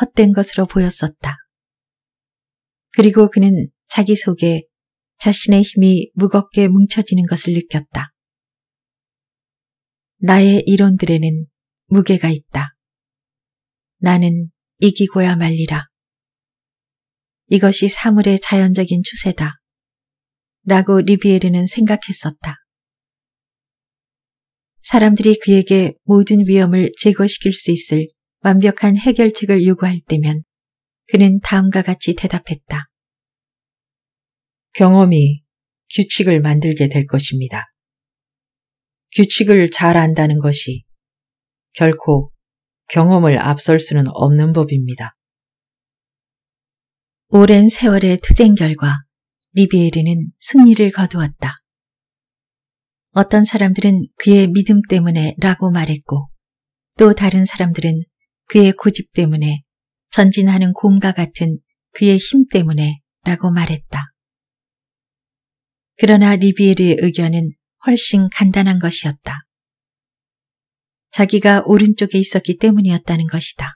헛된 것으로 보였었다. 그리고 그는 자기 속에 자신의 힘이 무겁게 뭉쳐지는 것을 느꼈다. 나의 이론들에는 무게가 있다. 나는 이기고야 말리라. 이것이 사물의 자연적인 추세다. 라고 리비에르는 생각했었다. 사람들이 그에게 모든 위험을 제거시킬 수 있을 완벽한 해결책을 요구할 때면 그는 다음과 같이 대답했다. 경험이 규칙을 만들게 될 것입니다. 규칙을 잘 안다는 것이 결코 경험을 앞설 수는 없는 법입니다. 오랜 세월의 투쟁 결과 리비에르는 승리를 거두었다. 어떤 사람들은 그의 믿음 때문에 라고 말했고 또 다른 사람들은 그의 고집 때문에 전진하는 곰과 같은 그의 힘 때문에 라고 말했다. 그러나 리비에르의 의견은 훨씬 간단한 것이었다. 자기가 오른쪽에 있었기 때문이었다는 것이다.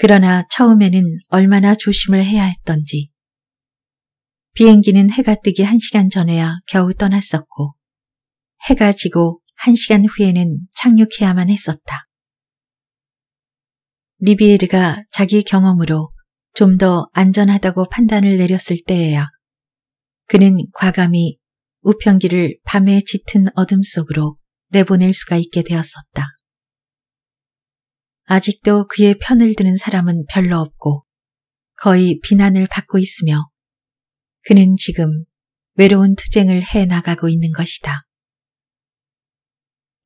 그러나 처음에는 얼마나 조심을 해야 했던지. 비행기는 해가 뜨기 한시간 전에야 겨우 떠났었고 해가 지고 한시간 후에는 착륙해야만 했었다. 리비에르가 자기 경험으로 좀 더 안전하다고 판단을 내렸을 때에야 그는 과감히 우편기를 밤의 짙은 어둠 속으로 내보낼 수가 있게 되었었다. 아직도 그의 편을 드는 사람은 별로 없고 거의 비난을 받고 있으며 그는 지금 외로운 투쟁을 해 나가고 있는 것이다.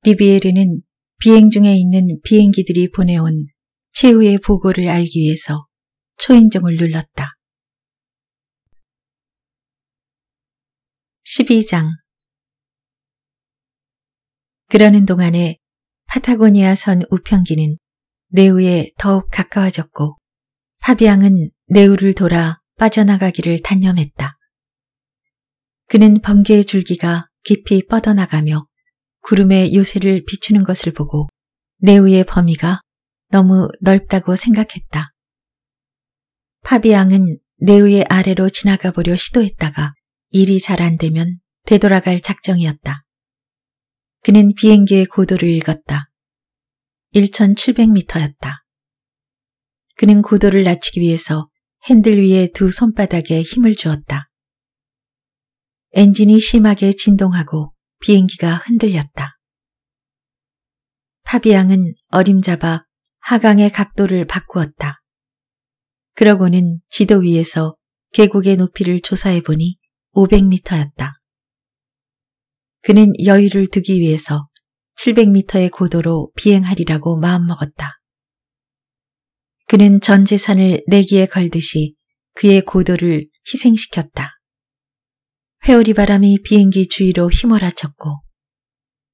리비에르는 비행 중에 있는 비행기들이 보내온 최후의 보고를 알기 위해서 초인종을 눌렀다. 12장 그러는 동안에 파타고니아 선 우편기는 네우에 더욱 가까워졌고 파비앙은 네우를 돌아 빠져나가기를 단념했다. 그는 번개의 줄기가 깊이 뻗어나가며 구름의 요새를 비추는 것을 보고 네우의 범위가 너무 넓다고 생각했다. 파비앙은 네우의 아래로 지나가 보려 시도했다가 일이 잘 안 되면 되돌아갈 작정이었다. 그는 비행기의 고도를 읽었다. 1700m였다. 그는 고도를 낮추기 위해서 핸들 위에 두 손바닥에 힘을 주었다. 엔진이 심하게 진동하고 비행기가 흔들렸다. 파비앙은 어림잡아 하강의 각도를 바꾸었다. 그러고는 지도 위에서 계곡의 높이를 조사해보니 500m였다. 그는 여유를 두기 위해서 700m의 고도로 비행하리라고 마음먹었다. 그는 전 재산을 내기에 걸듯이 그의 고도를 희생시켰다. 회오리 바람이 비행기 주위로 휘몰아쳤고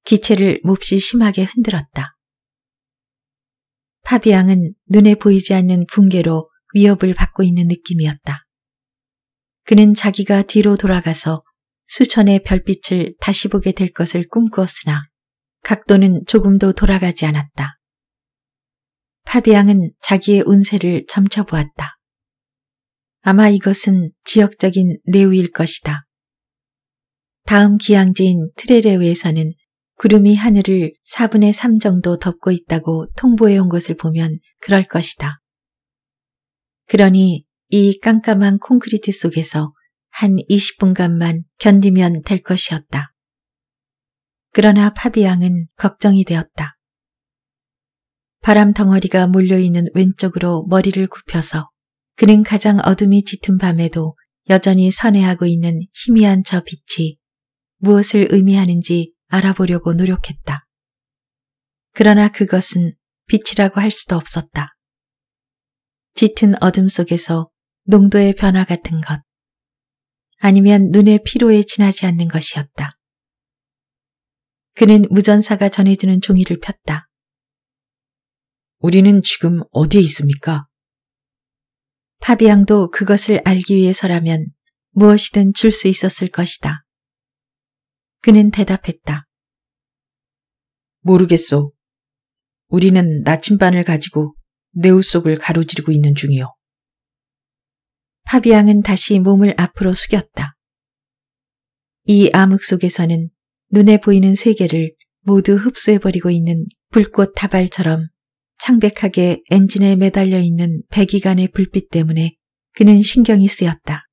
기체를 몹시 심하게 흔들었다. 파비앙은 눈에 보이지 않는 붕괴로 위협을 받고 있는 느낌이었다. 그는 자기가 뒤로 돌아가서 수천의 별빛을 다시 보게 될 것을 꿈꾸었으나 각도는 조금도 돌아가지 않았다. 파비앙은 자기의 운세를 점쳐보았다. 아마 이것은 지역적인 뇌우일 것이다. 다음 기항지인 트레레우에서는 구름이 하늘을 4분의 3 정도 덮고 있다고 통보해 온 것을 보면 그럴 것이다. 그러니 이 깜깜한 콘크리트 속에서 한 20분간만 견디면 될 것이었다. 그러나 파비앙은 걱정이 되었다. 바람 덩어리가 몰려있는 왼쪽으로 머리를 굽혀서 그는 가장 어둠이 짙은 밤에도 여전히 선회하고 있는 희미한 저 빛이 무엇을 의미하는지 알아보려고 노력했다. 그러나 그것은 빛이라고 할 수도 없었다. 짙은 어둠 속에서 농도의 변화 같은 것, 아니면 눈의 피로에 지나지 않는 것이었다. 그는 무전사가 전해주는 종이를 폈다. 우리는 지금 어디에 있습니까? 파비앙도 그것을 알기 위해서라면 무엇이든 줄 수 있었을 것이다. 그는 대답했다. 모르겠소. 우리는 나침반을 가지고 네우 속을 가로지르고 있는 중이요. 파비앙은 다시 몸을 앞으로 숙였다. 이 암흑 속에서는 눈에 보이는 세계를 모두 흡수해버리고 있는 불꽃 다발처럼 창백하게 엔진에 매달려 있는 배기관의 불빛 때문에 그는 신경이 쓰였다.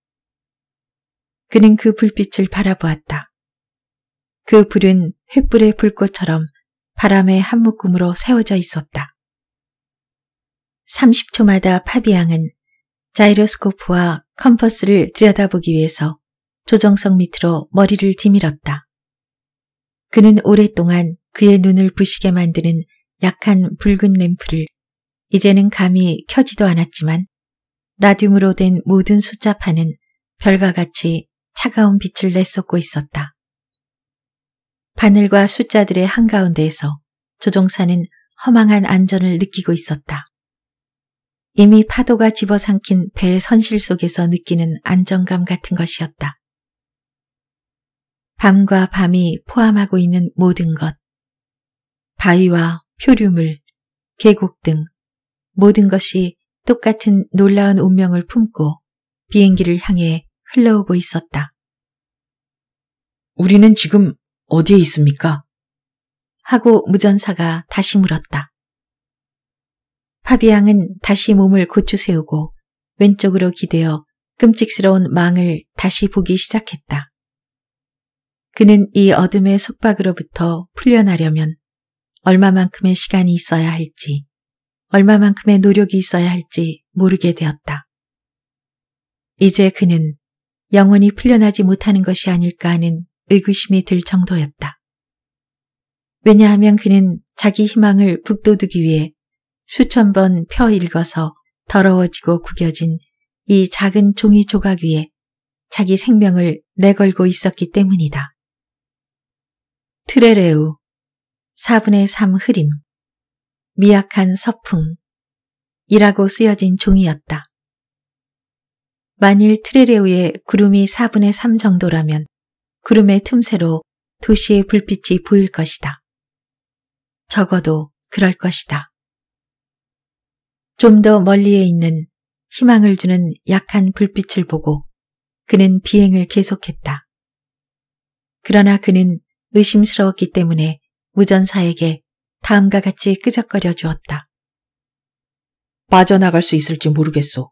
그는 그 불빛을 바라보았다. 그 불은 횃불의 불꽃처럼 바람의 한 묶음으로 세워져 있었다. 30초마다 파비앙은 자이로스코프와 컴퍼스를 들여다보기 위해서 조정석 밑으로 머리를 뒤밀었다. 그는 오랫동안 그의 눈을 부시게 만드는 약한 붉은 램프를 이제는 감히 켜지도 않았지만 라듐으로 된 모든 숫자판은 별과 같이 차가운 빛을 내쏟고 있었다. 바늘과 숫자들의 한가운데에서 조종사는 허망한 안전을 느끼고 있었다. 이미 파도가 집어삼킨 배의 선실 속에서 느끼는 안정감 같은 것이었다. 밤과 밤이 포함하고 있는 모든 것, 바위와 표류물, 계곡 등 모든 것이 똑같은 놀라운 운명을 품고 비행기를 향해 흘러오고 있었다. 우리는 지금 어디에 있습니까? 하고 무전사가 다시 물었다. 파비앙은 다시 몸을 고추세우고 왼쪽으로 기대어 끔찍스러운 망을 다시 보기 시작했다. 그는 이 어둠의 속박으로부터 풀려나려면 얼마만큼의 시간이 있어야 할지, 얼마만큼의 노력이 있어야 할지 모르게 되었다. 이제 그는 영원히 풀려나지 못하는 것이 아닐까 하는 의구심이 들 정도였다. 왜냐하면 그는 자기 희망을 북돋우기 위해 수천 번 펴 읽어서 더러워지고 구겨진 이 작은 종이 조각 위에 자기 생명을 내걸고 있었기 때문이다. 트레레우 4분의 3 흐림 미약한 서풍이라고 쓰여진 종이였다. 만일 트레레우의 구름이 4분의 3 정도라면 구름의 틈새로 도시의 불빛이 보일 것이다. 적어도 그럴 것이다. 좀더 멀리에 있는 희망을 주는 약한 불빛을 보고 그는 비행을 계속했다. 그러나 그는 의심스러웠기 때문에 무전사에게 다음과 같이 끄적거려 주었다. 빠져나갈 수 있을지 모르겠소.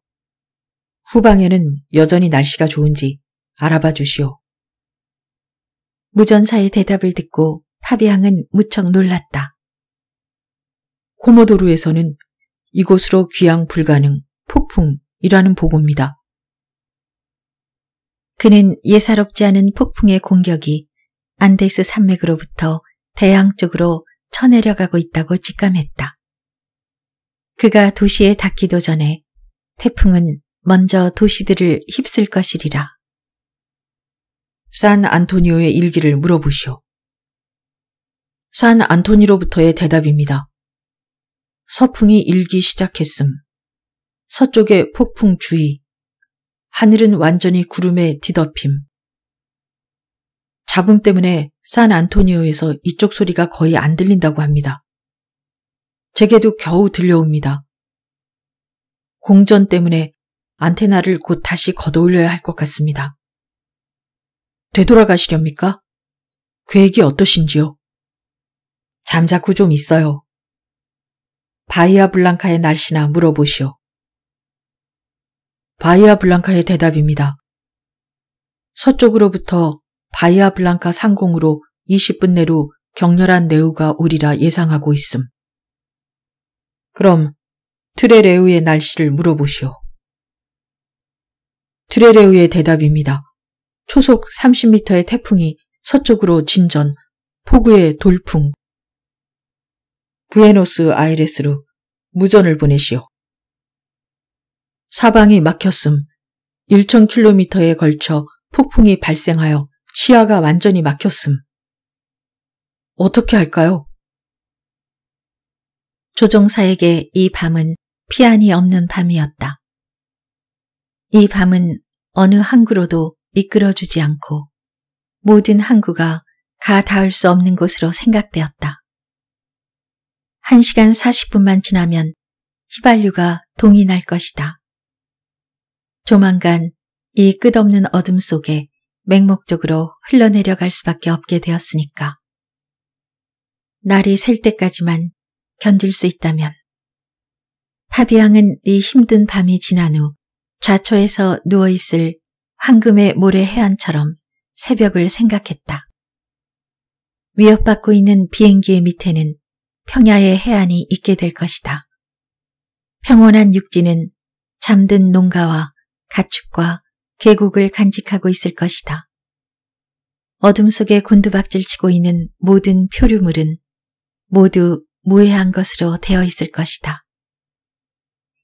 후방에는 여전히 날씨가 좋은지 알아봐 주시오. 무전사의 대답을 듣고 파비앙은 무척 놀랐다. 코모도르에서는 이곳으로 귀향 불가능, 폭풍이라는 보고입니다. 그는 예사롭지 않은 폭풍의 공격이 안데스 산맥으로부터 대양 쪽으로 쳐내려가고 있다고 직감했다. 그가 도시에 닿기도 전에 태풍은 먼저 도시들을 휩쓸 것이리라. 산 안토니오의 일기를 물어보시오. 산 안토니로부터의 대답입니다. 서풍이 일기 시작했음. 서쪽에 폭풍 주의. 하늘은 완전히 구름에 뒤덮임. 잡음 때문에 산 안토니오에서 이쪽 소리가 거의 안 들린다고 합니다. 제게도 겨우 들려옵니다. 공전 때문에 안테나를 곧 다시 걷어올려야 할 것 같습니다. 되돌아가시렵니까? 계획이 어떠신지요? 잠자코 좀 있어요. 바이아블랑카의 날씨나 물어보시오. 바이아블랑카의 대답입니다. 서쪽으로부터 바이아블랑카 상공으로 20분 내로 격렬한 내우가 오리라 예상하고 있음. 그럼 트레레우의 날씨를 물어보시오. 트레레우의 대답입니다. 초속 30m의 태풍이 서쪽으로 진전, 폭우에 돌풍, 부에노스 아이레스로 무전을 보내시오. 사방이 막혔음 1000km에 걸쳐 폭풍이 발생하여 시야가 완전히 막혔음. 어떻게 할까요? 조종사에게 이 밤은 피안이 없는 밤이었다. 이 밤은 어느 항구로도 이끌어주지 않고 모든 항구가 가 닿을 수 없는 곳으로 생각되었다. 1시간 40분만 지나면 휘발유가 동이 날 것이다. 조만간 이 끝없는 어둠 속에 맹목적으로 흘러내려갈 수밖에 없게 되었으니까. 날이 셀 때까지만 견딜 수 있다면. 파비앙은 이 힘든 밤이 지난 후 좌초에서 누워있을 황금의 모래 해안처럼 새벽을 생각했다. 위협받고 있는 비행기의 밑에는 평야의 해안이 있게 될 것이다. 평온한 육지는 잠든 농가와 가축과 계곡을 간직하고 있을 것이다. 어둠 속에 곤두박질치고 있는 모든 표류물은 모두 무해한 것으로 되어 있을 것이다.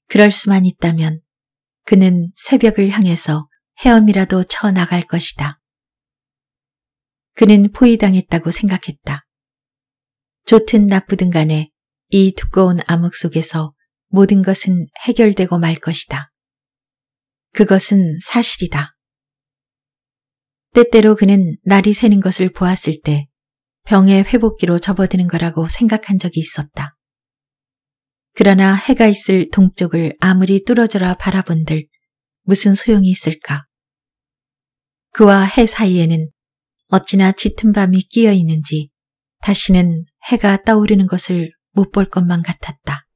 그럴 수만 있다면 그는 새벽을 향해서 헤엄이라도 쳐 나갈 것이다. 그는 포위당했다고 생각했다. 좋든 나쁘든 간에 이 두꺼운 암흑 속에서 모든 것은 해결되고 말 것이다. 그것은 사실이다. 때때로 그는 날이 새는 것을 보았을 때 병의 회복기로 접어드는 거라고 생각한 적이 있었다. 그러나 해가 있을 동쪽을 아무리 뚫어져라 바라본들 무슨 소용이 있을까? 그와 해 사이에는 어찌나 짙은 밤이 끼어 있는지 다시는 해가 떠오르는 것을 못 볼 것만 같았다.